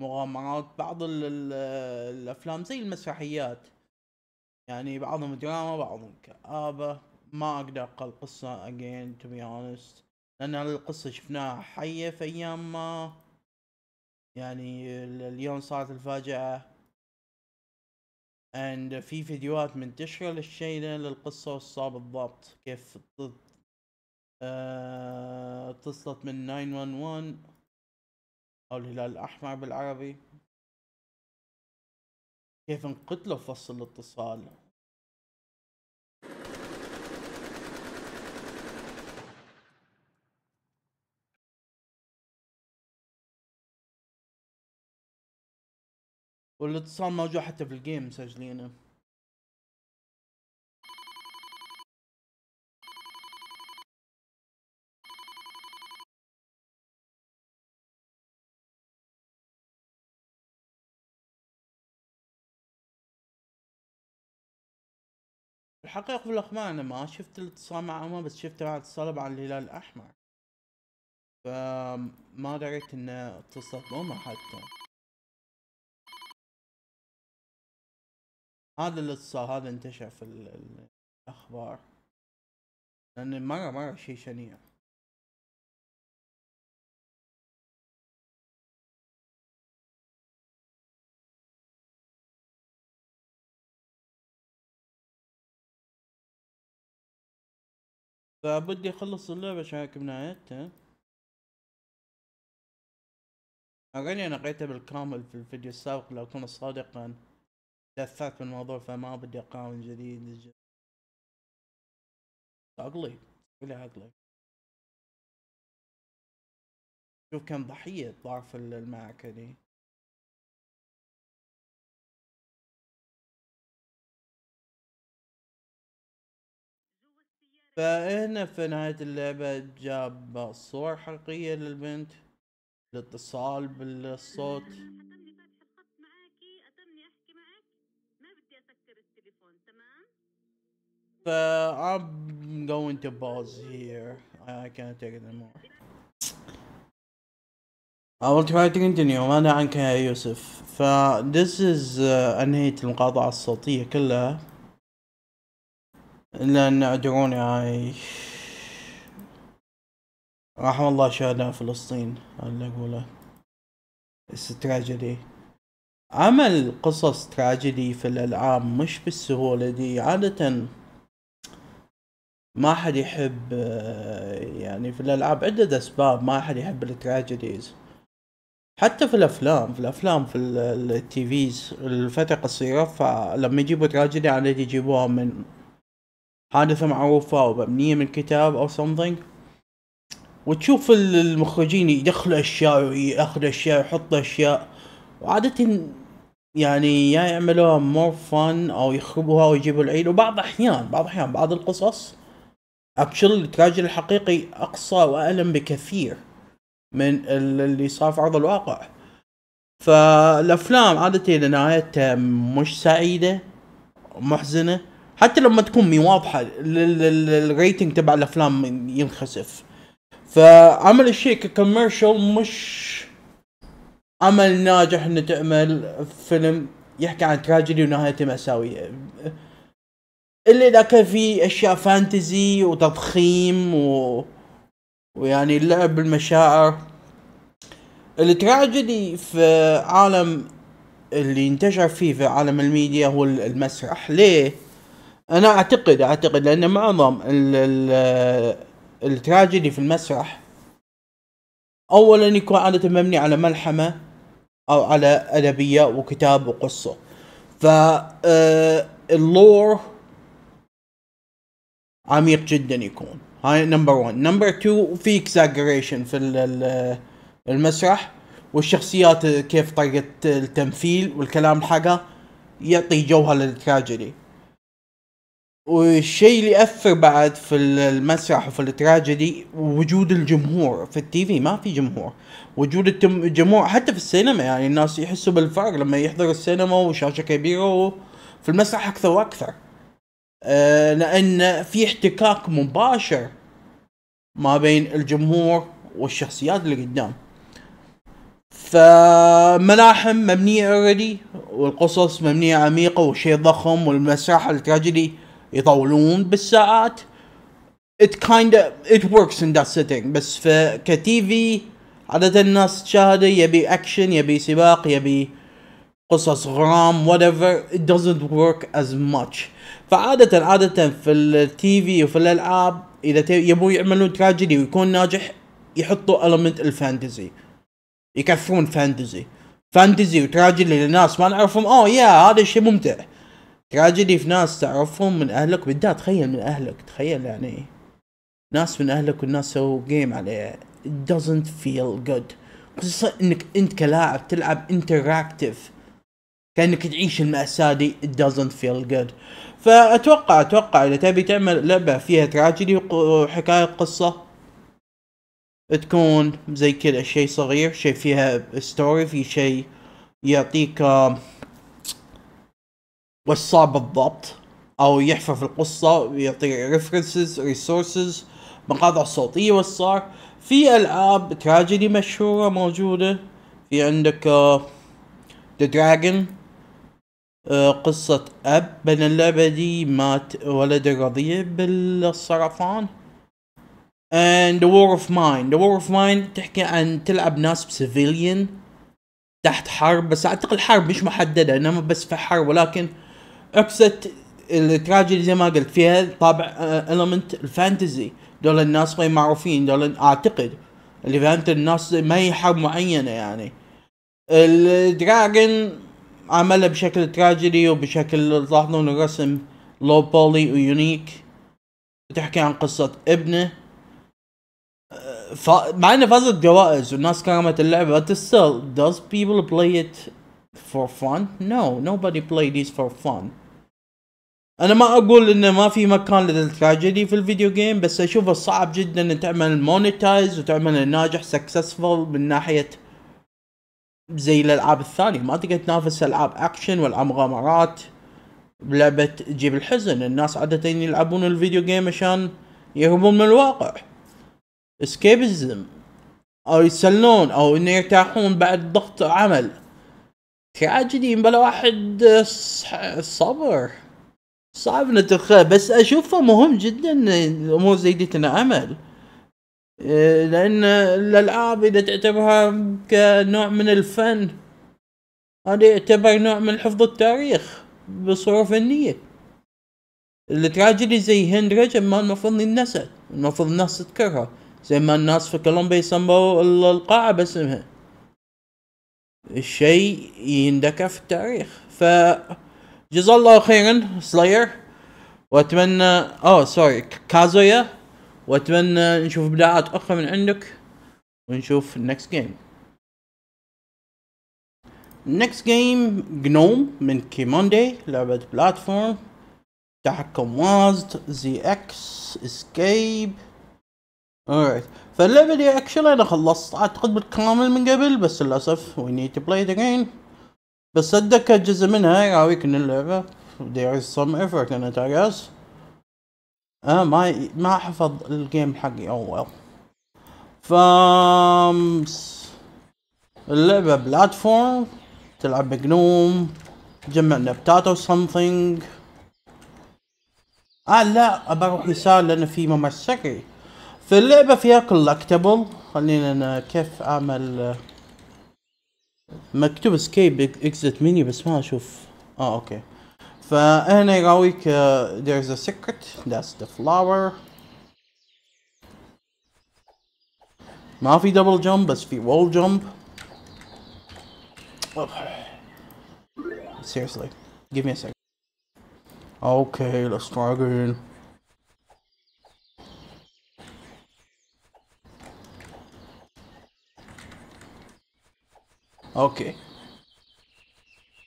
مغامرات بعض الافلام زي المسرحيات يعني بعضهم دراما بعضهم كآبة ما اقدر اقرا القصة again to be honest لان القصة شفناها حية في ايام ما يعني اليوم صارت الفاجعة and في فيديوهات منتشرة للشيء ده للقصة والصار بالضبط كيف آه، اتصلت من 911 او الهلال الاحمر بالعربي كيف انقتلوا في الاتصال والاتصال موجود حتى في الجيم مسجلينه الحقيقة في الأخبار أنا ما شفت الاتصال مع أمه بس شفت مع اتصال مع الهلال الأحمر فما دريت إنه اتصلت بأمه حتى هذا اللي صار هذا انتشر في الاخبار لان مره مره شيء شنيع فبدي اخلص اللعبة عشان بنهايتها نهايتها اغاني انا قريتها بالكامل في الفيديو السابق لو كنت صادقا تأثرت بالموضوع فما بدي اقاوم جديد عقلي ولا عقلي شوف كم ضحية طار في المعركة دي فهنا في نهاية اللعبة جاب صور حقيقية للبنت الاتصال بالصوت But I'm going to pause here. I can't take it anymore. I will try to continue أنا عنك يا يوسف ف this is uh, أنهيت المقاطعة الصوتية كلها لأن اعذروني أي رحم الله شهداء فلسطين اللي أقوله It's a tragedy عمل قصص تراجيدي في الألعاب مش بالسهولة دي عادة ما حد يحب آه، يعني في الالعاب عدة اسباب ما حد يحب التراجيديز حتى في الافلام في الافلام في التي فيز الفترة قصيرة فلما يجيبوا تراجيدي عادة يجيبوها من حادثة معروفة او مبنية من كتاب او something وتشوف المخرجين يدخلوا اشياء وياخذوا اشياء ويحطوا اشياء وعادة يعني يا يعملوها مور فن او يخربوها ويجيبوا العيد وبعض احيان بعض احيان بعض القصص اكشلي التراجل الحقيقي أقصى وألم بكثير من اللي صار في أرض الواقع فالأفلام عادة نهايتها مش سعيدة محزنة حتى لما تكون مي واضحة الريتنج تبع الأفلام ينخسف فعمل الشيء ككوميرشال مش عمل ناجح انه تعمل فيلم يحكي عن تراجيدي ونهايته مأساوية الا اذا كان في اشياء فانتزي وتضخيم و... ويعني اللعب بالمشاعر التراجيدي في عالم اللي انتشر فيه في عالم الميديا هو المسرح ليه انا اعتقد اعتقد لان معظم التراجيدي في المسرح اولا يكون عاده مبني على ملحمه او على ادبيه وكتاب وقصه ف آه، اللور عميق جدا يكون هاي نمبر 1 نمبر 2 في اكزاجريشن في المسرح والشخصيات كيف طريقة التمثيل والكلام حقه يعطي جوها للتراجيدي والشيء اللي اثر بعد في المسرح وفي التراجيدي وجود الجمهور في التي في ما في جمهور وجود الجمهور حتى في السينما يعني الناس يحسوا بالفرق لما يحضر السينما وشاشة كبيرة وفي المسرح أكثر وأكثر آه، لان في احتكاك مباشر ما بين الجمهور والشخصيات اللي قدام فملاحم مبنية اوريدي والقصص مبنية عميقة والشيء ضخم والمساحة التراجيدي يطولون بالساعات it of it works in that setting بس كتي في عادة الناس تشاهده يبي اكشن يبي سباق يبي قصص غرام whatever it doesn't work as much فعاده عاده في التي في وفي الالعاب اذا يبون يعملون تراجيدي ويكون ناجح يحطوا المنت الفانتزي يكثرون فانتزي فانتزي وتراجيدي لناس ما نعرفهم اوه يا هذا الشيء ممتع تراجيدي في ناس تعرفهم من اهلك بالذات تخيل من اهلك تخيل يعني ناس من اهلك والناس سووا جيم عليه it doesn't feel good خصوصا انك انت كلاعب تلعب انتراكتيف كانك تعيش المأساة دي it doesn't feel good فاتوقع اتوقع اذا تبي تعمل لعبه فيها تراجيدي وحكايه قصه تكون زي كذا شيء صغير شيء فيها ستوري في شيء يعطيك وصاه بالضبط او يحفر في القصه ويعطيك ريفرنسز ريسورسز مقاطع صوتيه والصار في العاب تراجيدي مشهوره موجوده في عندك ذا آه، دراجون قصة أب بين اللعبة دي مات ولد رضيع بالسرطان and the war of mine the war of mine تحكي عن تلعب ناس بسيفيليان تحت حرب بس اعتقد الحرب مش محددة انما بس في حرب ولكن اكست التراجيدي زي ما قلت فيها طابع المنت آه، الفانتزي دول الناس غير معروفين دول اعتقد اللي فهمت الناس ما هي حرب معينة يعني الدراجون عمله بشكل تراجيدي وبشكل تلاحظون الرسم لو بولي ويونيك تحكي عن قصة ابنه ف... مع انه فازت جوائز والناس كرمت اللعبة but still does people play it for fun? No nobody play these for fun انا ما اقول انه ما في مكان للتراجيدي في الفيديو جيم بس اشوفه صعب جدا ان تعمل مونيتايز وتعمل ناجح سكسسفول من ناحيه زي الالعاب الثانيه ما تقدر تنافس العاب اكشن والعاب مغامرات بلعبه تجيب الحزن الناس عاده يلعبون الفيديو جيم عشان يهربون من الواقع اسكيبزم او يتسلون او انه يرتاحون بعد ضغط عمل تراجيدي بلا واحد صبر صعب نتخيل بس اشوفه مهم جدا الامور زي دي تنعمل إيه، لان الالعاب اذا تعتبرها كنوع من الفن هذا يعتبر نوع من حفظ التاريخ بصورة فنية التراجيدي زي هند رجب ما المفروض ينسى المفروض الناس تذكرها زي ما الناس في كولومبيا يسموا القاعة باسمها الشيء يندكر في التاريخ ف جزا الله خيرا سلاير واتمنى اوه سوري كازويا واتمنى نشوف ابداعات اخرى من عندك ونشوف النكست جيم النكست جيم جنوم من كيموندي لعبة بلاتفورم تحكم وازد زي اكس اسكيب alright فاللعبة دي اكشلي انا خلصت اعتقد بالكامل من قبل بس للاسف we need to play it again بس اتذكر جزء منها يراويك ان اللعبة there is some effort in it I guess أه ما ما حفظ الجيم حقي اول oh فامس اللعبة بلاتفورم تلعب بجنوم تجمع نبتات او سمثينج اه لا ابى اروح يسار لان في ممسكي في اللعبة فيها كولكتبل خلينا انا كيف اعمل آه، مكتوب اسكيب اكزت مني بس ما اشوف اه اوكي I'm فهنا uh, uh, there's a secret that's the flower Mafi double jump, جمب wall jump oh. seriously give me a second okay let's try again okay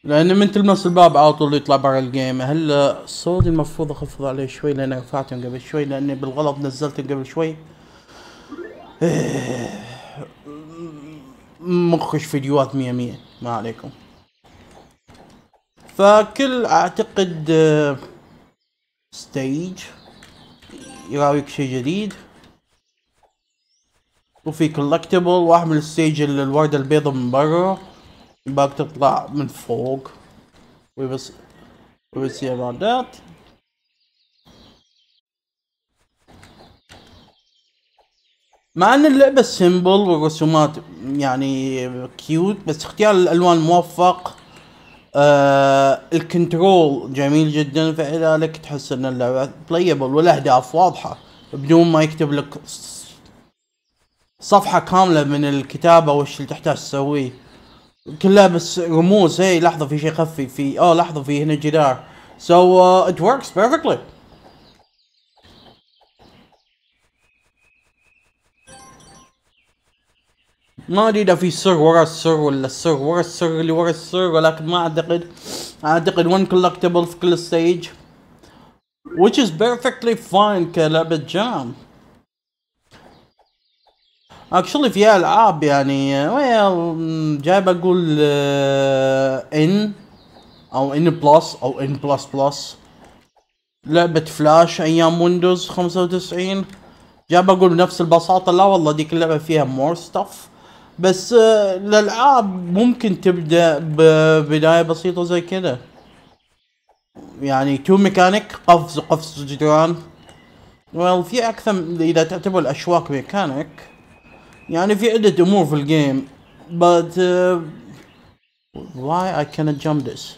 لان من تلمس الباب على طول يطلع برا الجيم هلا صوتي المفروض اخفض عليه شوي لان رفعته قبل شوي لاني بالغلط نزلته قبل شوي إيه. مخش فيديوهات مية مية ما عليكم فكل اعتقد ستيج يراويك شيء جديد وفي كولكتبل واحد من الستيج الوردة البيضة من برا باك تطلع من فوق ويبس يا رادات مع ان اللعبة سيمبل والرسومات يعني كيوت بس اختيار الالوان موفق آه الكنترول جميل جدا فلذلك تحس ان اللعبة بلايبل والاهداف واضحة بدون ما يكتب لك صفحة كاملة من الكتابة وش اللي تحتاج تسويه كلها بس رموز اي لحظه في شيء خفي في اه لحظه في هنا جدار So uh, it works perfectly. ما ادري اذا في سر ورا السر ولا السر ورا السر اللي ورا السر ولكن ما اعتقد اعتقد one collectible في كل stage which is perfectly fine كلعبة جام اكشلي فيها العاب يعني ويل جايب اقول آه، ان او ان بلس او ان بلس بلس لعبة فلاش ايام ويندوز 95 جايب اقول بنفس البساطة لا والله ديك اللعبة فيها مور ستاف بس الالعاب آه، ممكن تبدا ببداية بسيطة زي كذا يعني تو ميكانيك قفز قفز جدران ويل في اكثر اذا تعتبر الاشواك ميكانيك يعني في عدة امور في الجيم but uh, why I cannot jump this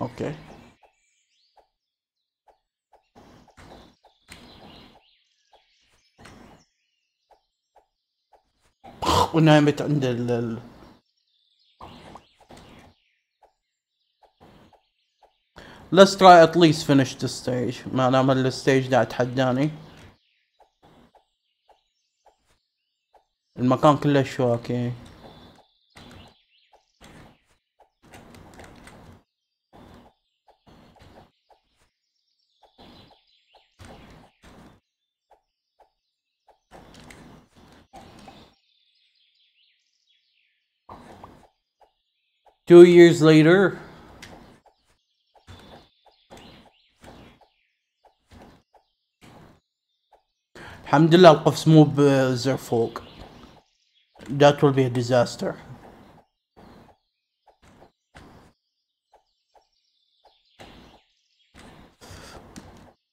okay (laughs) ونايمت عند ال Let's try at least finish the stage ما دام الستيج ده اتحداني المكان كله شواكي Two years later, الحمد لله القفز مو بزر فوق that will be a disaster.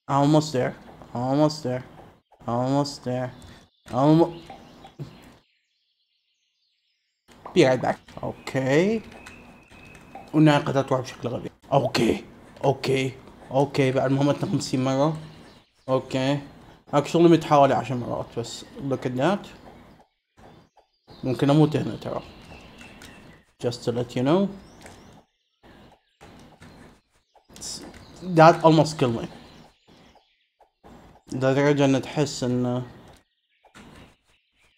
Almost there. Almost there. Almost there. Almost. Be right back. اوكي. والناقة تطلع بشكل غبي. اوكي. اوكي. اوكي بعد مهمتنا 50 مرة. اوكي. اكشلي متحاولة 10 مرات بس. Look at that. ممكن اموت هنا ترى just to let you know that almost killed me لدرجة ان تحس ان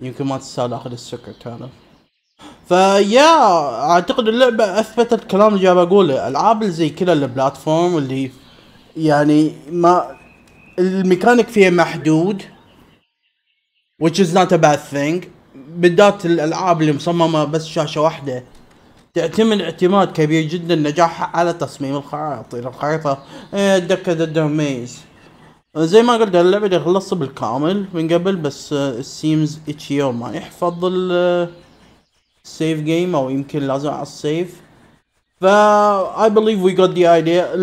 يمكن ما تستاهل اخذ السكرت هذا فيا اعتقد اللعبة اثبتت الكلام اللي جاب اقوله العاب زي كذا البلاتفورم اللي يعني ما الميكانيك فيها محدود which is not a bad thing بالذات الالعاب اللي مصممه بس شاشه واحده تعتمد اعتماد كبير جدا نجاحها على تصميم الخرائط اذا الخريطه اتذكر آه، ذا دميز زي ما قلت اللعبة دي خلصت بالكامل من قبل بس السيمز يوم ما يحفظ السيف جيم او يمكن لازم على السيف فا اي بليف وي جوت ذا ايديا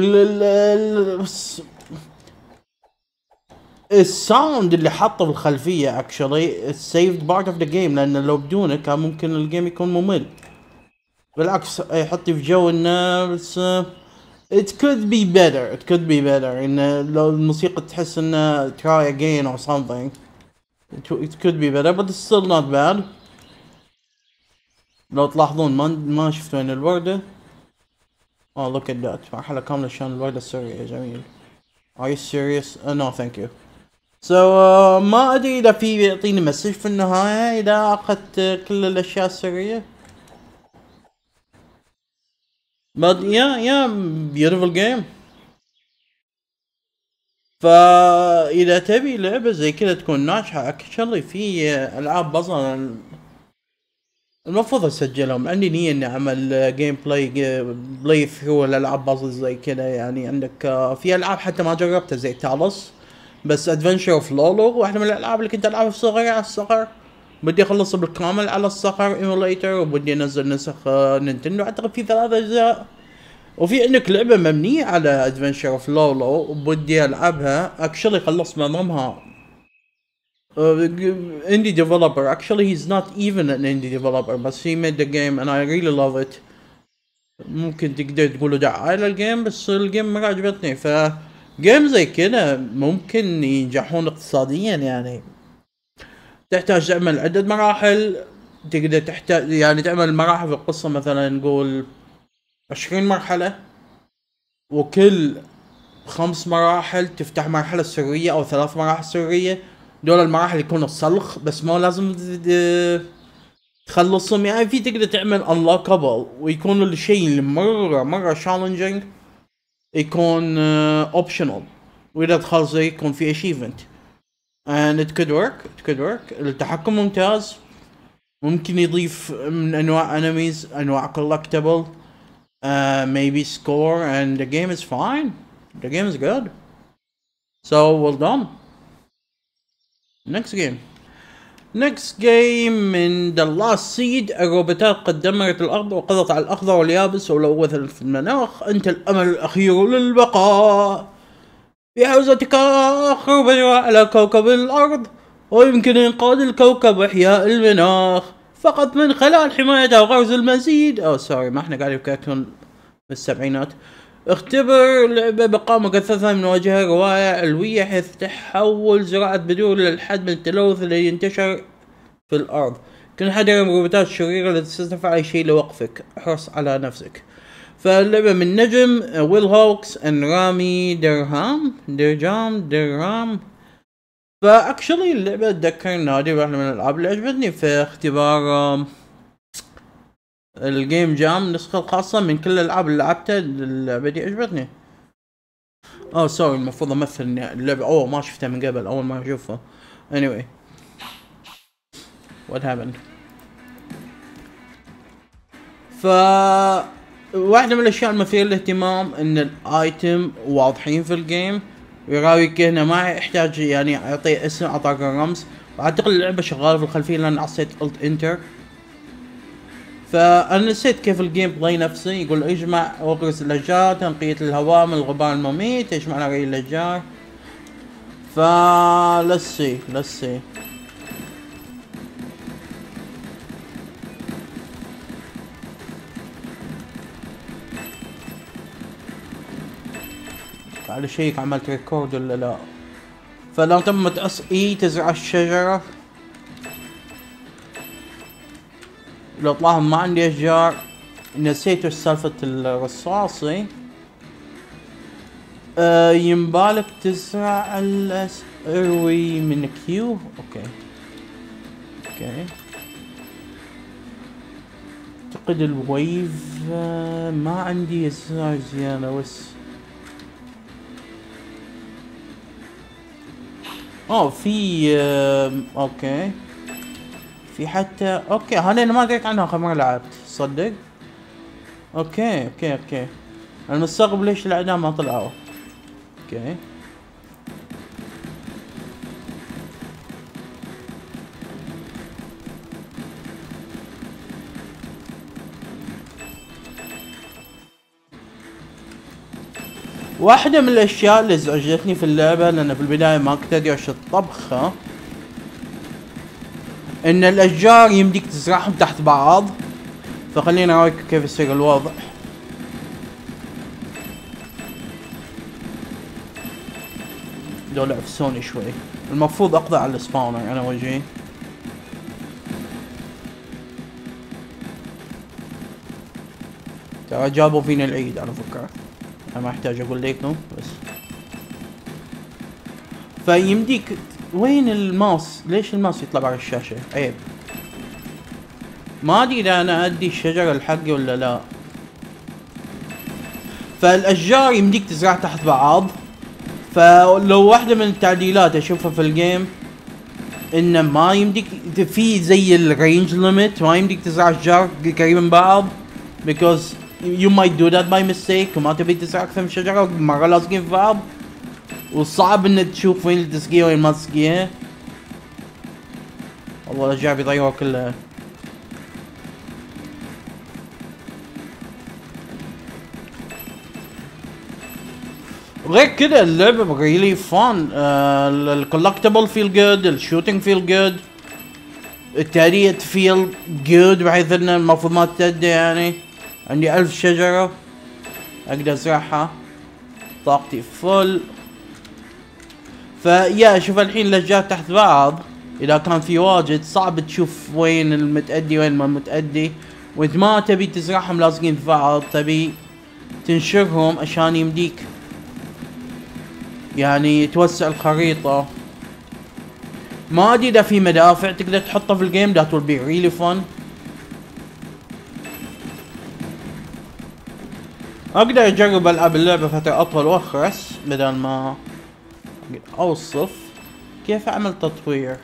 الساوند اللي حطه في الخلفيه اكشلي سيفد بارت اوف ذا جيم لان لو بدونه كان ممكن الجيم يكون ممل بالعكس يحطي في جو انه بس it could be better it could be better انه لو الموسيقى تحس انه try again or something it could be better but it's still not bad لو تلاحظون ما ما شفت وين الوردة oh look at that مرحلة كاملة شلون الوردة السرية جميل are you serious uh, no thank you سو so, uh, ما ادري اذا في يعطيني مسج في النهايه اذا اخذت كل الاشياء السريه يا يا بيوتيفل جيم فا فاذا تبي لعبه زي كذا تكون ناجحه اكشلي في العاب اصلا المفروض اسجلهم عندي نيه اني اعمل جيم بلاي بلاي ثرو الالعاب بازل زي كذا يعني عندك آه، في العاب حتى ما جربتها زي تالوس بس ادفنشر اوف لولو واحدة من الالعاب اللي كنت العبها في صغري على الصغر بدي اخلصه بالكامل على الصغر ايموليتر وبدي انزل نسخ آه، نينتندو اعتقد في ثلاث اجزاء وفي عندك لعبه مبنيه على ادفنشر اوف لولو وبدي العبها اكشلي خلصت معظمها اندي ديفلوبر اكشلي هيز نوت ايفن ان اندي ديفلوبر بس هي ميد ذا جيم اند اي ريلي لاف ات ممكن تقدر تقولوا دعايه للجيم بس الجيم ما عجبتني ف جيم زي كذا ممكن ينجحون اقتصاديا يعني تحتاج تعمل عدة مراحل تقدر تحتاج يعني تعمل مراحل في القصة مثلا نقول عشرين مرحلة وكل خمس مراحل تفتح مرحلة سرية أو ثلاث مراحل سرية دول المراحل يكونوا صلخ بس ما لازم تخلصهم يعني في تقدر تعمل انلوكابل ويكون الشيء اللي مرة مرة تشالنجينج يكون اوبشنال واذا تخلصه يكون في achievement, and it could work it could work The التحكم ممتاز ممكن يضيف من انواع enemies انواع collectible uh, maybe score and the game is fine the game is good so well done next game نكست جيم من ذا لاست سيد الروبوتات قد دمرت الارض وقضت على الاخضر واليابس ولوثت في المناخ انت الامل الاخير للبقاء في عوزتك خربج على كوكب الارض ويمكن انقاذ الكوكب واحياء المناخ فقط من خلال حمايته وغرز المزيد او oh, سوري ما احنا قاعدين في كرتون بالسبعينات اختبر لعبة بقاء مكثفة من واجهة رواية علوية حيث تحول زراعة بذور للحد من التلوث الذي ينتشر في الأرض كن حذر من الروبوتات الشريرة التي تستطيع أي شيء لوقفك احرص على نفسك فاللعبة من نجم ويل هوكس ان رامي درهام درجام درهام فاكشلي اللعبة تذكرني نادي واحدة من الالعاب اللي عجبتني في اختبار الجيم جام النسخة الخاصة من كل الألعاب اللي لعبتها اللعبة دي عجبتني اه سوري المفروض امثل اني اللعبة اوه ما شفتها من قبل اول ما اشوفها anyway what happened ف واحدة من الاشياء المثيرة للاهتمام ان الايتم واضحين في الجيم يراويك هنا ما يحتاج يعني يعطيه اسم اعطاك الرمز واعتقد اللعبة شغالة في الخلفية لان عصيت قلت انتر فانا نسيت كيف الجيم بلاي نفسه يقول اجمع اغرس الاشجار تنقية الهواء من الغبار المميت اجمع ري الاشجار ف let's see let's see شيك عملت ريكورد ولا لا فلو تمت اس اي تزرع الشجرة لو طلعهم ما عندي اشجار وش سالفة الرصاصي أه ينبالك تزرع الاس اروي من كيو اوكي اوكي اعتقد الويف ما عندي اسعار زيادة بس اوه في آه، اوكي في حتى اوكي هذه انا ما دريت عنها اخر ما لعبت تصدق اوكي اوكي اوكي انا مستغرب ليش الاعداء ما طلعوا اوكي واحدة من الأشياء اللي ازعجتني في اللعبة لأن في البداية ما كنت أدري وش الطبخة ان الاشجار يمديك تزرعهم تحت بعض فخليني ارايكم كيف يصير الوضع دول عفسوني شوي المفروض اقضي على السباونر انا وجهي ترى جابوا فينا العيد على فكرة انا ما احتاج اقول لكم بس فيمديك وين الماوس ليش الماوس يطلع على الشاشة عيب ما ادري اذا انا ادي الشجرة لحقي ولا لا فالاشجار يمديك تزرع تحت بعض فلو واحدة من التعديلات اشوفها في الجيم انه ما يمديك في زي الرينج ليميت ما يمديك تزرع اشجار قريب من بعض because you might do that by mistake وما تبي تزرع اكثر من شجرة مرة لاصقين في بعض وصعب ان تشوف وين تسقيه وين ما تسقيه والله رجع بيضيعوها كلها غير كده اللعبة ريلي فان الكولكتبل فيل جود shooting فيل جود التارية فيل جود بحيث انه المفروض ما تدي يعني عندي ألف شجرة اقدر ازرعها طاقتي فل فيا شوف الحين لجات تحت بعض اذا كان في واجد صعب تشوف وين المتأدي وين ما المتأدي وانت ما تبي تزرعهم لازقين في بعض تبي تنشرهم عشان يمديك يعني توسع الخريطة ما ادري اذا في مدافع تقدر تحطها في الجيم ذات ويل بي ريلي فن اقدر اجرب العب اللعبة فترة اطول واخرس بدل ما أوصف كيف أعمل تطوير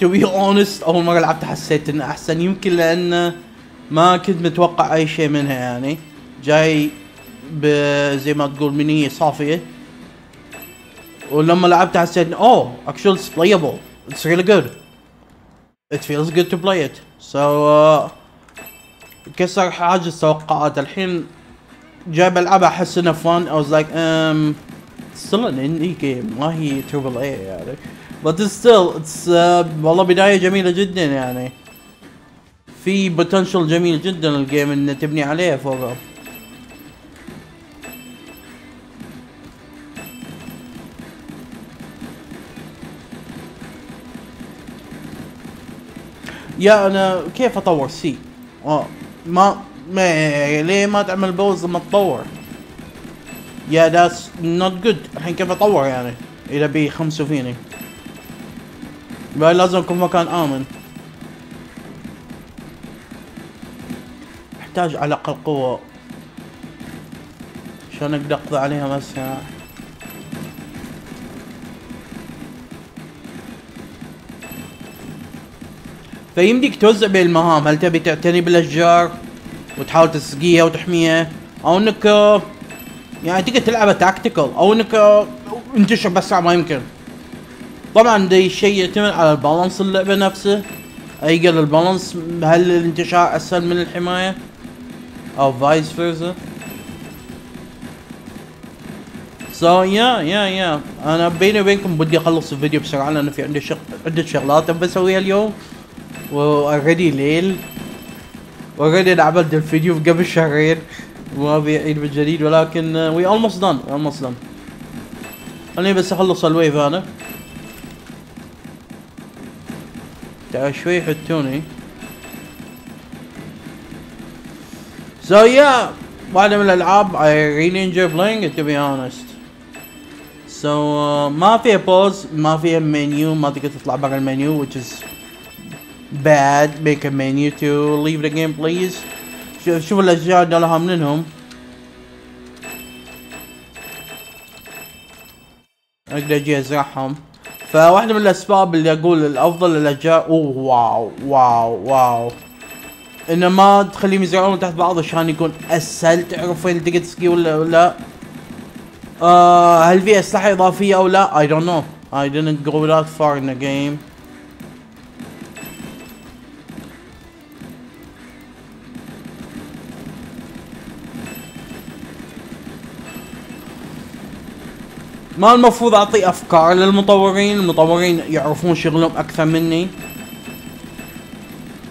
تو بي اونست اول مره لعبت حسيت انه احسن يمكن لان ما كنت متوقع اي شيء منها يعني جاي زي ما تقول منية صافيه ولما لعبتها حسيت اوه oh, actually it's playable it's really good it feels good to play it so uh, كسر حاجز توقعات الحين جاي بلعبها احس انها فن I was like um still an indie game ما هي تربل اي يعني but still it's uh, والله بداية جميلة جدا يعني في potential جميل جدا الجيم انه تبني عليه فوق يا انا كيف اطور سي اه ما ما ليه ما تعمل بوز لما تطور يا ذاتس نوت جود الحين كيف اطور يعني اذا بي خمسة فيني لازم اكون مكان امن احتاج على الاقل قوة عشان اقدر اقضي عليها يعني. فيمديك توزع بين المهام هل تبي تعتني بالاشجار وتحاول تسقيها وتحميها او انك يعني تقدر تلعبها تاكتيكال او انك انتشر بس ما يمكن طبعا دي الشيء يعتمد على البالانس اللعبه نفسه اي قال البالانس هل الانتشار اسهل من الحمايه او فايس فيرزا سو يا يا يا انا بيني وبينكم بدي اخلص الفيديو بسرعه لانه في عندي شغ... عده شغلات ابي اسويها اليوم واوريدي ليل اوريدي انا عملت الفيديو قبل شهرين ما بيعيد من جديد ولكن وي اولموست دان اولموست دان خليني بس اخلص الويف انا تعال شوي حتوني So yeah, واحدة من الألعاب I really enjoy playing it to be honest. So uh, ما فيها بوز ما فيها منيو ما تقدر تطلع برا المنيو which is bad make a menu to leave the game please شوف الاشياء اللي منهم اقدر اجي ازرعهم فواحدة من الاسباب اللي اقول الافضل الأشياء اوه واو واو واو انه ما تخليهم يزرعون تحت بعض عشان يكون اسهل تعرف وين تقدر تسقي ولا لا آه هل في اسلحة اضافية او لا I don't know I didn't go that far in the game ما المفروض اعطي افكار للمطورين المطورين يعرفون شغلهم اكثر مني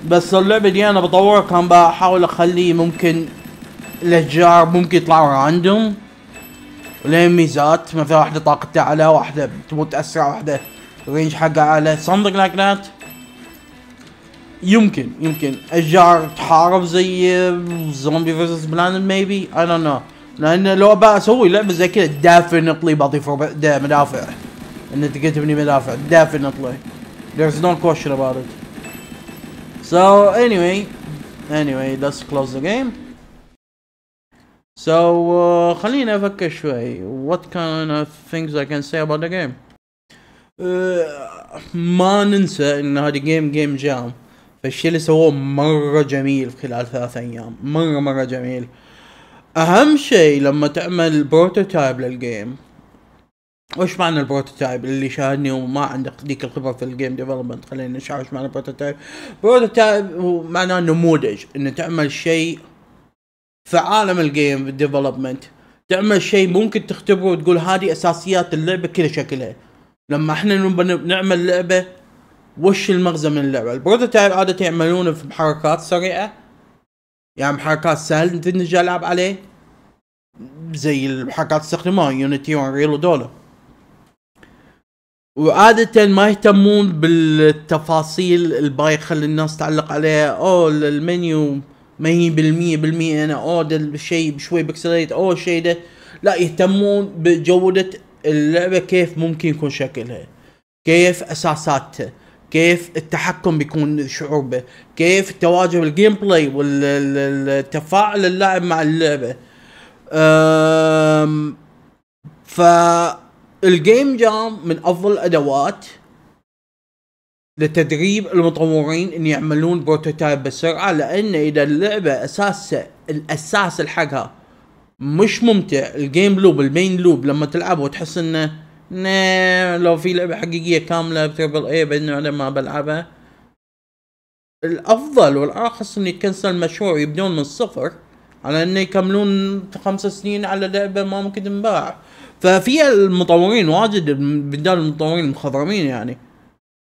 بس اللعبة دي انا بطورها كان بحاول اخلي ممكن الاشجار ممكن يطلعوا راندوم ولهم ميزات مثلا واحدة طاقتها على واحدة تموت اسرع واحدة رينج حقها على something لايك ذات يمكن يمكن اشجار تحارب زي زومبي فيرسس بلاند ميبي اي دونت نو لان لو بسوي لعبه زي كذا دافن اطلي بضيف مدافع ان تبني مدافع دافن اطلي there's no question about it so anyway anyway let's close the game so uh, خليني افكر شوي what kind of things I can say about the game uh, ما ننسى ان هذا جيم جيم جام فالشيء اللي سووه مره جميل خلال ثلاث ايام مره مره جميل اهم شيء لما تعمل بروتوتايب للجيم وش معنى البروتوتايب اللي شاهدني وما عندك ذيك الخبره في الجيم ديفلوبمنت خلينا نشرح وش معنى البروتوتايب بروتوتايب هو معناه نموذج انه تعمل شيء في عالم الجيم ديفلوبمنت تعمل شيء ممكن تختبره وتقول هذه اساسيات اللعبه كذا شكلها لما احنا نعمل لعبه وش المغزى من اللعبه البروتوتايب عاده يعملونه في حركات سريعه يعني حركات سهل نتنجي تلعب عليه زي الحركات تستخدمها يونيتي وانريل ودولا وعادة ما يهتمون بالتفاصيل البايخة اللي الناس تعلق عليها او المنيو ما هي بالمية بالمية انا او ده الشيء بشوي بكسليت او الشيء ده لا يهتمون بجودة اللعبة كيف ممكن يكون شكلها كيف اساساتها كيف التحكم بيكون شعور به كيف التواجد الجيم بلاي والتفاعل اللاعب مع اللعبه فالجيم جام من افضل الادوات لتدريب المطورين ان يعملون بروتوتايب بسرعه لان اذا اللعبه اساسها الاساس حقها مش ممتع الجيم لوب المين لوب لما تلعبه وتحس انه لو في لعبه حقيقيه كامله بتربل اي بعدين انا ما بلعبها الافضل والارخص ان يكنسل المشروع يبدون من الصفر على انه يكملون خمس سنين على لعبه ما ممكن تنباع ففي المطورين واجد بدال المطورين المخضرمين يعني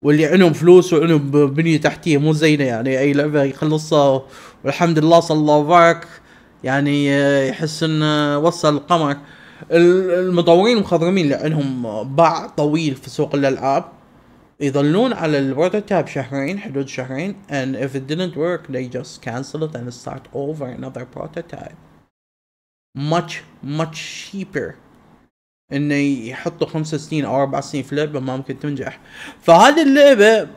واللي عندهم فلوس وعندهم بنيه تحتيه مو زينة يعني اي لعبه يخلصها والحمد لله صلى الله وبارك يعني آه، يحس انه وصل القمر المطورين المخضرمين لانهم باع طويل في سوق الالعاب يظلون على البروتوتايب شهرين حدود شهرين and if it didn't work they just cancel it and start over another prototype much much cheaper انه يحطوا خمس سنين او اربع سنين في لعبه ما ممكن تنجح فهذه اللعبه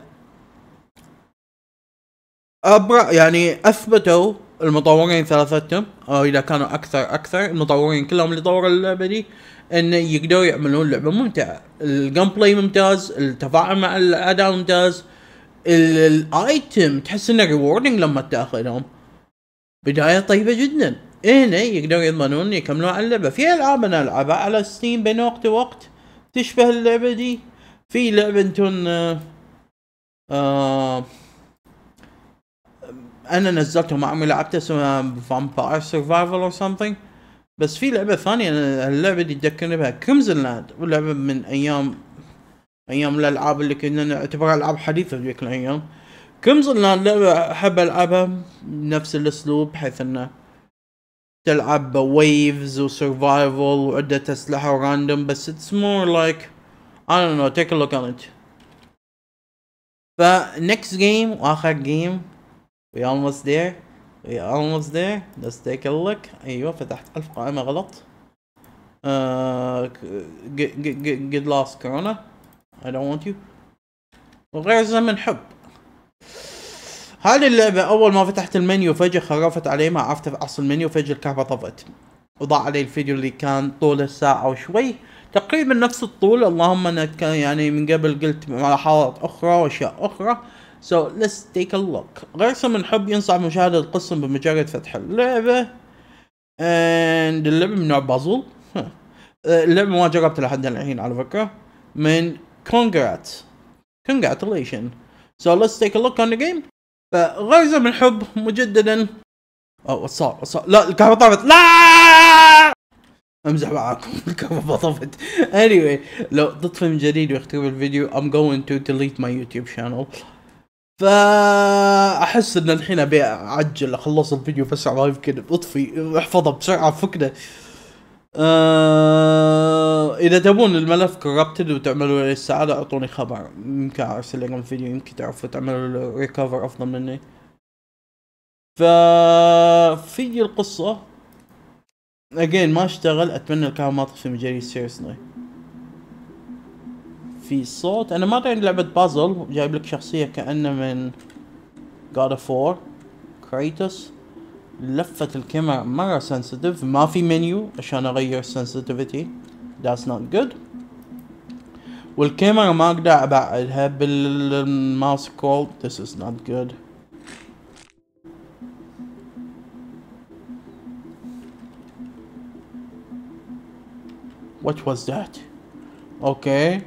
أبرأ يعني اثبتوا المطورين ثلاثتهم او اذا كانوا اكثر اكثر المطورين كلهم اللي طوروا اللعبه دي ان يقدروا يعملون لعبه ممتعه الجيم بلاي ممتاز التفاعل مع الاداء ممتاز الايتم تحس انه ريوردنج لما تاخذهم بدايه طيبه جدا هنا يقدروا يضمنون يكملون على اللعبه في العاب انا العبها على ستيم بين وقت ووقت تشبه اللعبه دي في لعبه انتون آه, آه، انا نزلته ما عمري لعبته اسمها فامباير سرفايفل او سمثينج بس في لعبه ثانيه انا اللعبه دي تذكرني بها كريمزن لاند ولعبه من ايام ايام الالعاب اللي كنا نعتبرها العاب حديثه ذيك الايام كريمزن لاند لعبه احب العبها نفس الاسلوب بحيث انه تلعب ويفز وسرفايفل وعدة اسلحة وراندوم بس اتس مور لايك I don't know take a look on it فنكست جيم واخر جيم We almost there. We almost there. Let's take a look. ايوه فتحت الف قائمة غلط. آه، good loss, Corona. I don't want you. وغير زمن حب. هذه اللعبة أول ما فتحت المنيو فجأة خرفت علي ما عرفت أفحص المنيو فجأة الكهرباء طفت وضاع علي الفيديو اللي كان طوله ساعة وشوي تقريبا نفس الطول اللهم أنا يعني من قبل قلت ملاحظات أخرى وأشياء أخرى So let's take a look غير من حب ينصح مشاهدة القسم بمجرد فتح اللعبة and اللعبة من نوع بازل uh, اللعبة ما جربتها لحد الحين على فكرة من كونجرات congratulations so let's take a look on the game فغرزة من حب مجددا اوه صار صار لا الكهرباء طافت. لا امزح معاكم (laughs) الكهرباء طفت anyway لو تطفي من جديد ويختفي الفيديو I'm going to delete my YouTube channel فاحس ان الحين ابي اعجل اخلص الفيديو في الساعه يمكن اطفي احفظه بسرعه فكنا أه اذا تبون الملف كربتد وتعملوا لي السعاده اعطوني خبر يمكن ارسل لكم فيديو يمكن تعرفوا تعملوا ريكفر افضل مني ففي القصه اجين ما اشتغل اتمنى الكلام ما في مجالي سيريسلي في صوت انا ما ادري لعبة بازل جايب لك شخصية كأنه من God of War كريتوس لفة الكاميرا مرة سنسيتيف ما في منيو عشان اغير سنسيتيفيتي that's not good والكاميرا ما اقدر ابعدها بالماوس كول this is not good What was that? Okay.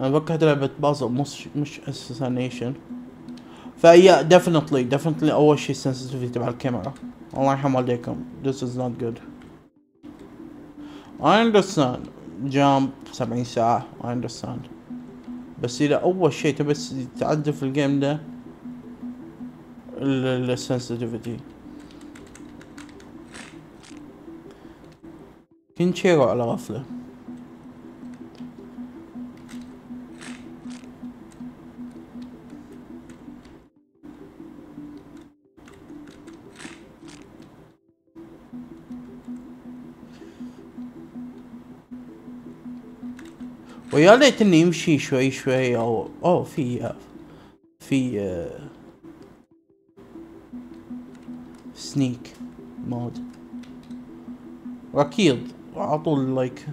انا فكرت لعبة بازل مش مش اساسينيشن فهي ديفنتلي ديفنتلي اول شيء السنسيتيفيتي تبع الكاميرا الله يرحم والديكم this is not good I understand جامب سبعين ساعة I understand بس إذا أول شيء تبي تعدل في الجيم ده السنسيتيفيتي كنت شيرو على غفله ويا ليت انه يمشي شوي شوي او او في في سنيك مود ركيض على طول لايك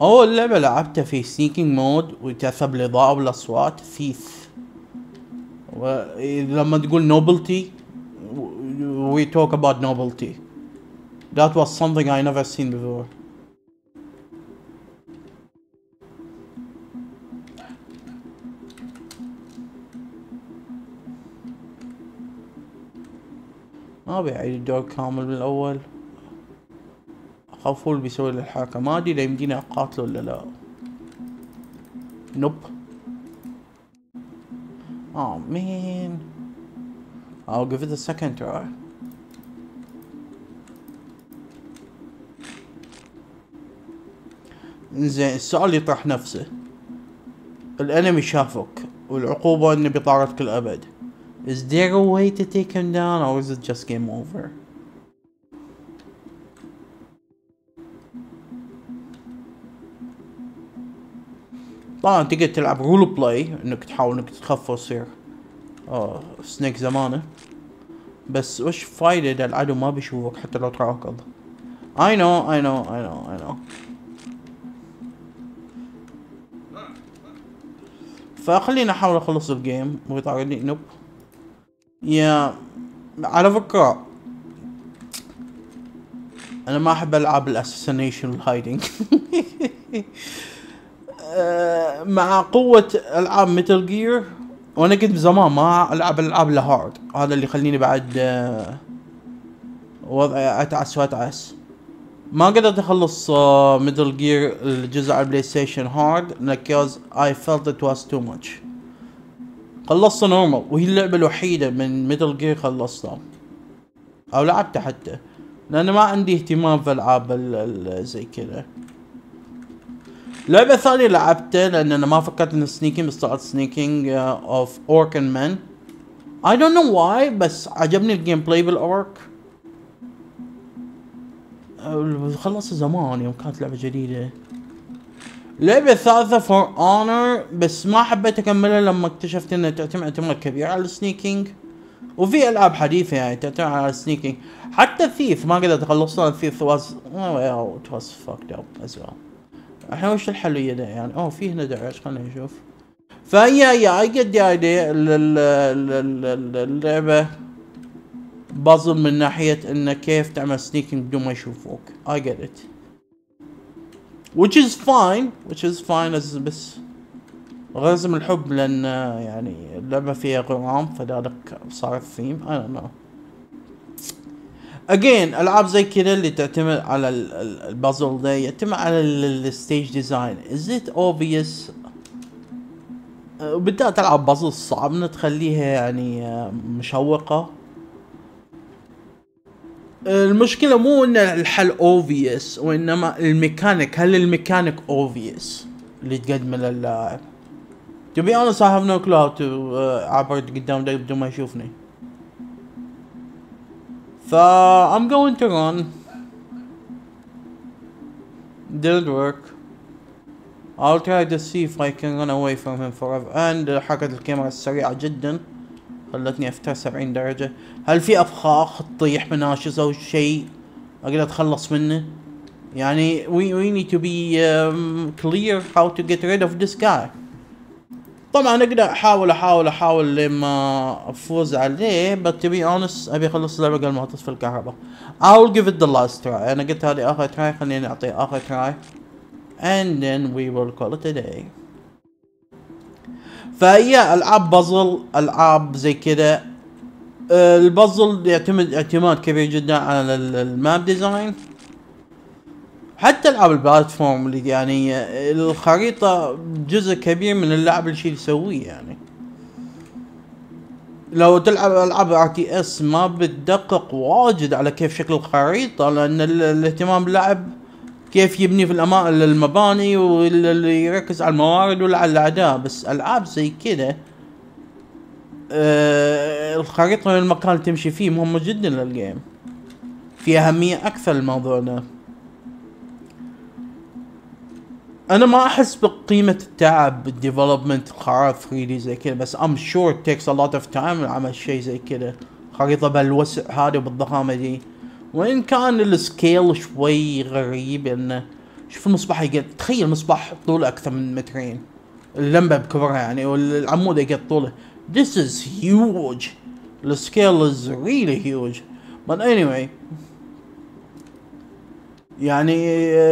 اول لعبه لعبتها في سنيكينج مود وتعثب الاضاءه والاصوات ثيث لما تقول نوبلتي we talk about نوبلتي that was something i never seen before ما بيعيد الدور كامل من الاول اخاف هو اللي بيسوي الحركه ما ادري اذا يمديني اقاتله ولا لا نوب اه مين I'll give it a second try. زين السؤال يطرح نفسه الانمي شافك والعقوبة انه بطارتك الابد Is there a way to take him down or is it just game over? طبعا تقدر تلعب رول بلاي انك تحاول انك تتخفى وتصير سنيك زمانه بس وش فايدة اذا العدو ما بيشوفك حتى لو تراكض اي نو اي نو اي نو اي نو فخلينا احاول اخلص الجيم ويطاردني نوب يا على فكرة انا ما احب العاب الاساسينيشن والهايدنج (laughs) مع قوة العاب ميتال جير وانا كنت زمان ما العب العاب الهارد هذا اللي يخليني بعد آه، وضعي اتعس واتعس ما قدرت اخلص ميتل آه، جير الجزء على البلاي ستيشن هارد because I felt it was too much خلصت نورمال وهي اللعبة الوحيدة من ميدل جير خلصتها او لعبتها حتى لان ما عندي اهتمام في العاب زي كذا لعبة ثانية لعبتها لان انا ما فكرت ان سنيكينج بس طلعت سنيكينج اوف اورك اند مان اي دونت نو واي بس عجبني الجيم بلاي بالاورك خلص زمان يوم كانت لعبة جديدة لعبة الثالثة فور اونر بس ما حبيت اكملها لما اكتشفت انها تعتمد اعتماد كبير على السنيكينج وفي العاب حديثة يعني تعتمد على السنيكينج حتى ثيف ما قدرت اخلصها ثيف واز it was fucked up as well الحين وش الحل ده يعني اوه في هنا دعش خلينا نشوف فيا يا اي جت ذا ايديا اللعبة بازل من ناحية انه كيف تعمل سنيكينج بدون ما يشوفوك اي جت ات which is fine which is fine بس غازم الحب لان يعني اللعبة فيها غرام فذلك صار الثيم I don't know again العاب زي كذا اللي تعتمد على البازل ده يعتمد على الستيج ديزاين is it obvious آه، وبالذات ألعب بازل صعب انها تخليها يعني آه، مشوقة المشكله مو ان الحل اوفيس وانما الميكانيك هل الميكانيك اوفيس اللي تقدمه للاعب تو بي اونست اي هاف نو كلو تو to عبرت uh, قدام ده بدون ما يشوفني. فا ام جوينت تو run. Didn't work. I'll try to see if I can run away from him forever. And حركة الكاميرا السريعة جدا. خلتني افتح 70 درجة هل في افخاخ تطيح مناشز او شيء اقدر اتخلص منه يعني we, we need to be um, clear how to get rid of this guy طبعا اقدر احاول احاول احاول لما افوز عليه but to be honest ابي اخلص اللعبه قبل ما اطفي الكهرباء I'll give it the last try انا قلت هذه اخر try خليني اعطيه اخر try and then we will call it a day فهي العاب بازل العاب زي كذا البازل يعتمد اعتماد كبير جدا على الماب ديزاين حتى العاب البلاتفورم اللي يعني الخريطه جزء كبير من اللعب اللي يسويه يعني لو تلعب العاب ار تي اس ما بتدقق واجد على كيف شكل الخريطه لان الاهتمام باللعب كيف يبني في الأما... المباني واللي يركز على الموارد ولا على الأعداء بس ألعاب زي كذا أه الخريطة والمكان اللي تمشي فيه مهمة جدا للجيم في أهمية أكثر الموضوع ده انا ما احس بقيمه التعب بالديفلوبمنت قرار 3 دي زي كذا بس ام شور تيكس ا لوت اوف تايم عمل شيء زي كذا خريطه بالوسع هذا وبالضخامه دي وان كان السكيل شوي غريب انه شوف المصباح يقعد تخيل مصباح طوله اكثر من مترين اللمبه بكبرها يعني والعمود يقعد طوله This is huge The scale is really huge But anyway يعني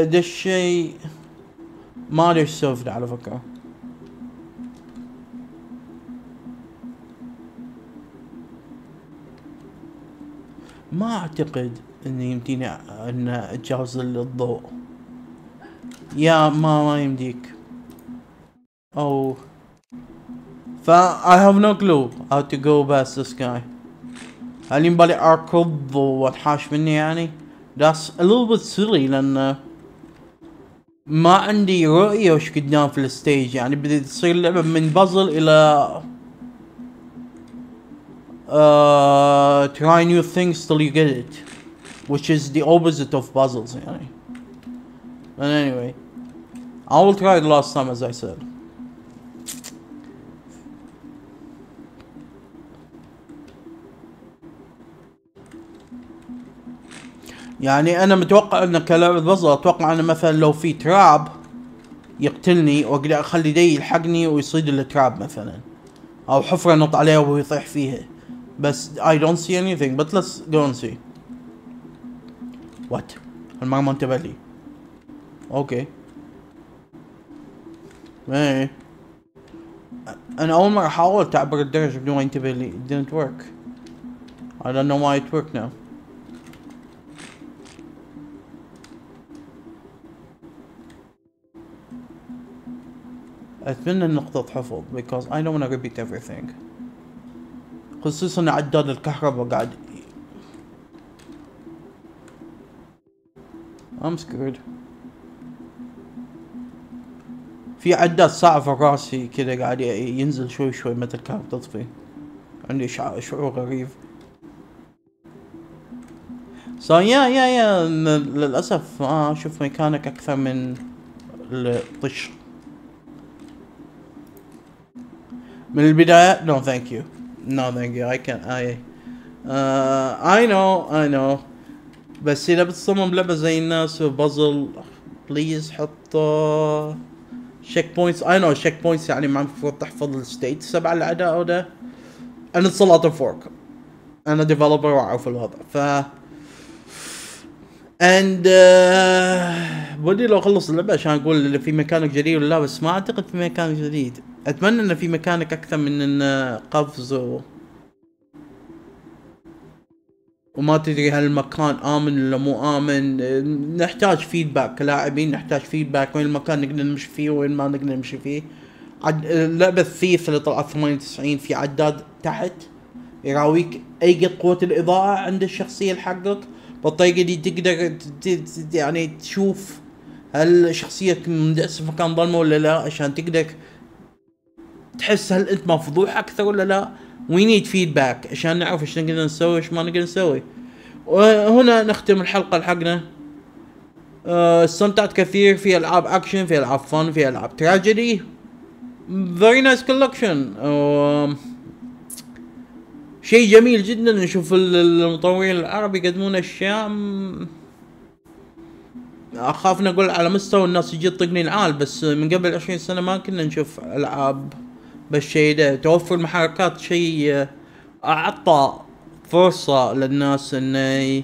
ده الشيء ما ادري ايش على فكره ما اعتقد اني يمديني ان اتجاوز الضوء يا ما ما يمديك او فا I have no clue how to go past this guy هل ينبالي اركض وانحاش مني يعني that's a little bit silly لان ما عندي رؤية وش قدام في الستيج يعني بدي تصير لعبة من بازل الى uh, try new things till you get it which is the opposite of puzzles يعني but anyway I will try it last time as I said يعني انا متوقع ان كلام البزر اتوقع انا مثلا لو في تراب يقتلني واقدر اخلي دي يلحقني ويصيد التراب مثلا او حفره نط عليها ويطيح فيها بس I don't see anything but let's go and see وات المعنى ما انتبه لي اوكي ايه انا اول مرة حاولت اعبر الدرج بدون ما ينتبه لي it didn't work I don't know why it worked now اتمنى نقطة حفظ because I don't wanna repeat everything خصوصا عداد الكهرباء قاعد I'm scared في عداد ساعة في راسي كذا قاعد ينزل شوي شوي مثل الكهرباء تطفي عندي شعور غريب so يا يا يا للأسف ما أشوف ميكانيك أكثر من الطش من البداية no thank you no thank you I can I uh, I know I know بس اذا بتصمم لعبه زي الناس بازل بليز حط شيك بوينتس اي نو شيك بوينتس يعني ما المفروض تحفظ الستيت سبع الاعداء ده انا اتصلت فورك انا ديفلوبر واعرف الوضع ف اند آه، ودي لو اخلص اللعبه عشان اقول اللي في مكانك جديد ولا لا بس ما اعتقد في مكانك جديد اتمنى انه في مكانك اكثر من انه آه، قفز و وما تدري هل المكان امن ولا مو امن نحتاج فيدباك كلاعبين نحتاج فيدباك وين المكان نقدر نمشي فيه وين ما نقدر نمشي فيه عد... لعبة ثيف اللي طلعت 98 في عداد تحت يراويك اي قد قوة الاضاءة عند الشخصية حقك بالطريقة دي تقدر يعني تشوف هل شخصيتك مندعسة في مكان ظلمة ولا لا عشان تقدر تحس هل انت مفضوح اكثر ولا لا وي نيد فيدباك عشان نعرف ايش نقدر نسوي ايش ما نقدر نسوي وهنا آه، نختم الحلقه حقنا آه، استمتعت كثير في العاب اكشن في العاب فن في العاب تراجيدي فيري نايس كولكشن شيء جميل جدا نشوف المطورين العرب يقدمون اشياء اخاف نقول على مستوى الناس يجي تطقني العال بس من قبل عشرين سنه ما كنا نشوف العاب بس شيء توفر المحركات شيء اعطى فرصة للناس ان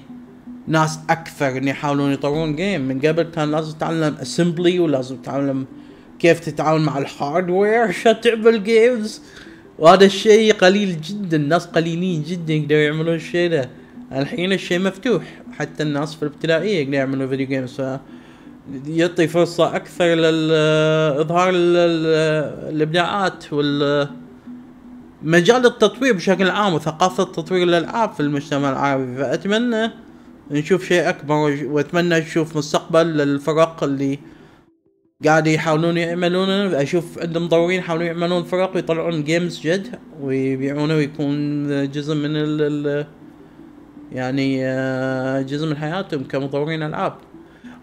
ناس اكثر ان يحاولون يطورون جيم من قبل كان لازم تتعلم اسمبلي ولازم تتعلم كيف تتعامل مع الهاردوير (laughs) عشان تعمل جيمز وهذا الشيء قليل جدا الناس قليلين جدا يقدروا يعملون الشيء ده الحين الشيء مفتوح حتى الناس في الابتدائية يقدروا يعملوا فيديو جيمز ف يعطي فرصه اكثر لاظهار الابداعات وال مجال التطوير بشكل عام وثقافه تطوير الالعاب في المجتمع العربي فاتمنى نشوف شيء اكبر واتمنى نشوف مستقبل للفرق اللي قاعد يحاولون يعملون اشوف عندهم مطورين يحاولون يعملون فرق ويطلعون جيمز جد ويبيعونه ويكون جزء من ال يعني آه، جزء من حياتهم كمطورين العاب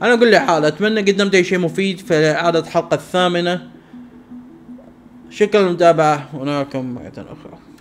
انا اقول حال اتمنى قدمت اي شيء مفيد في اعادة الحلقة الثامنة شكرا للمتابعة ونراكم مرة اخرى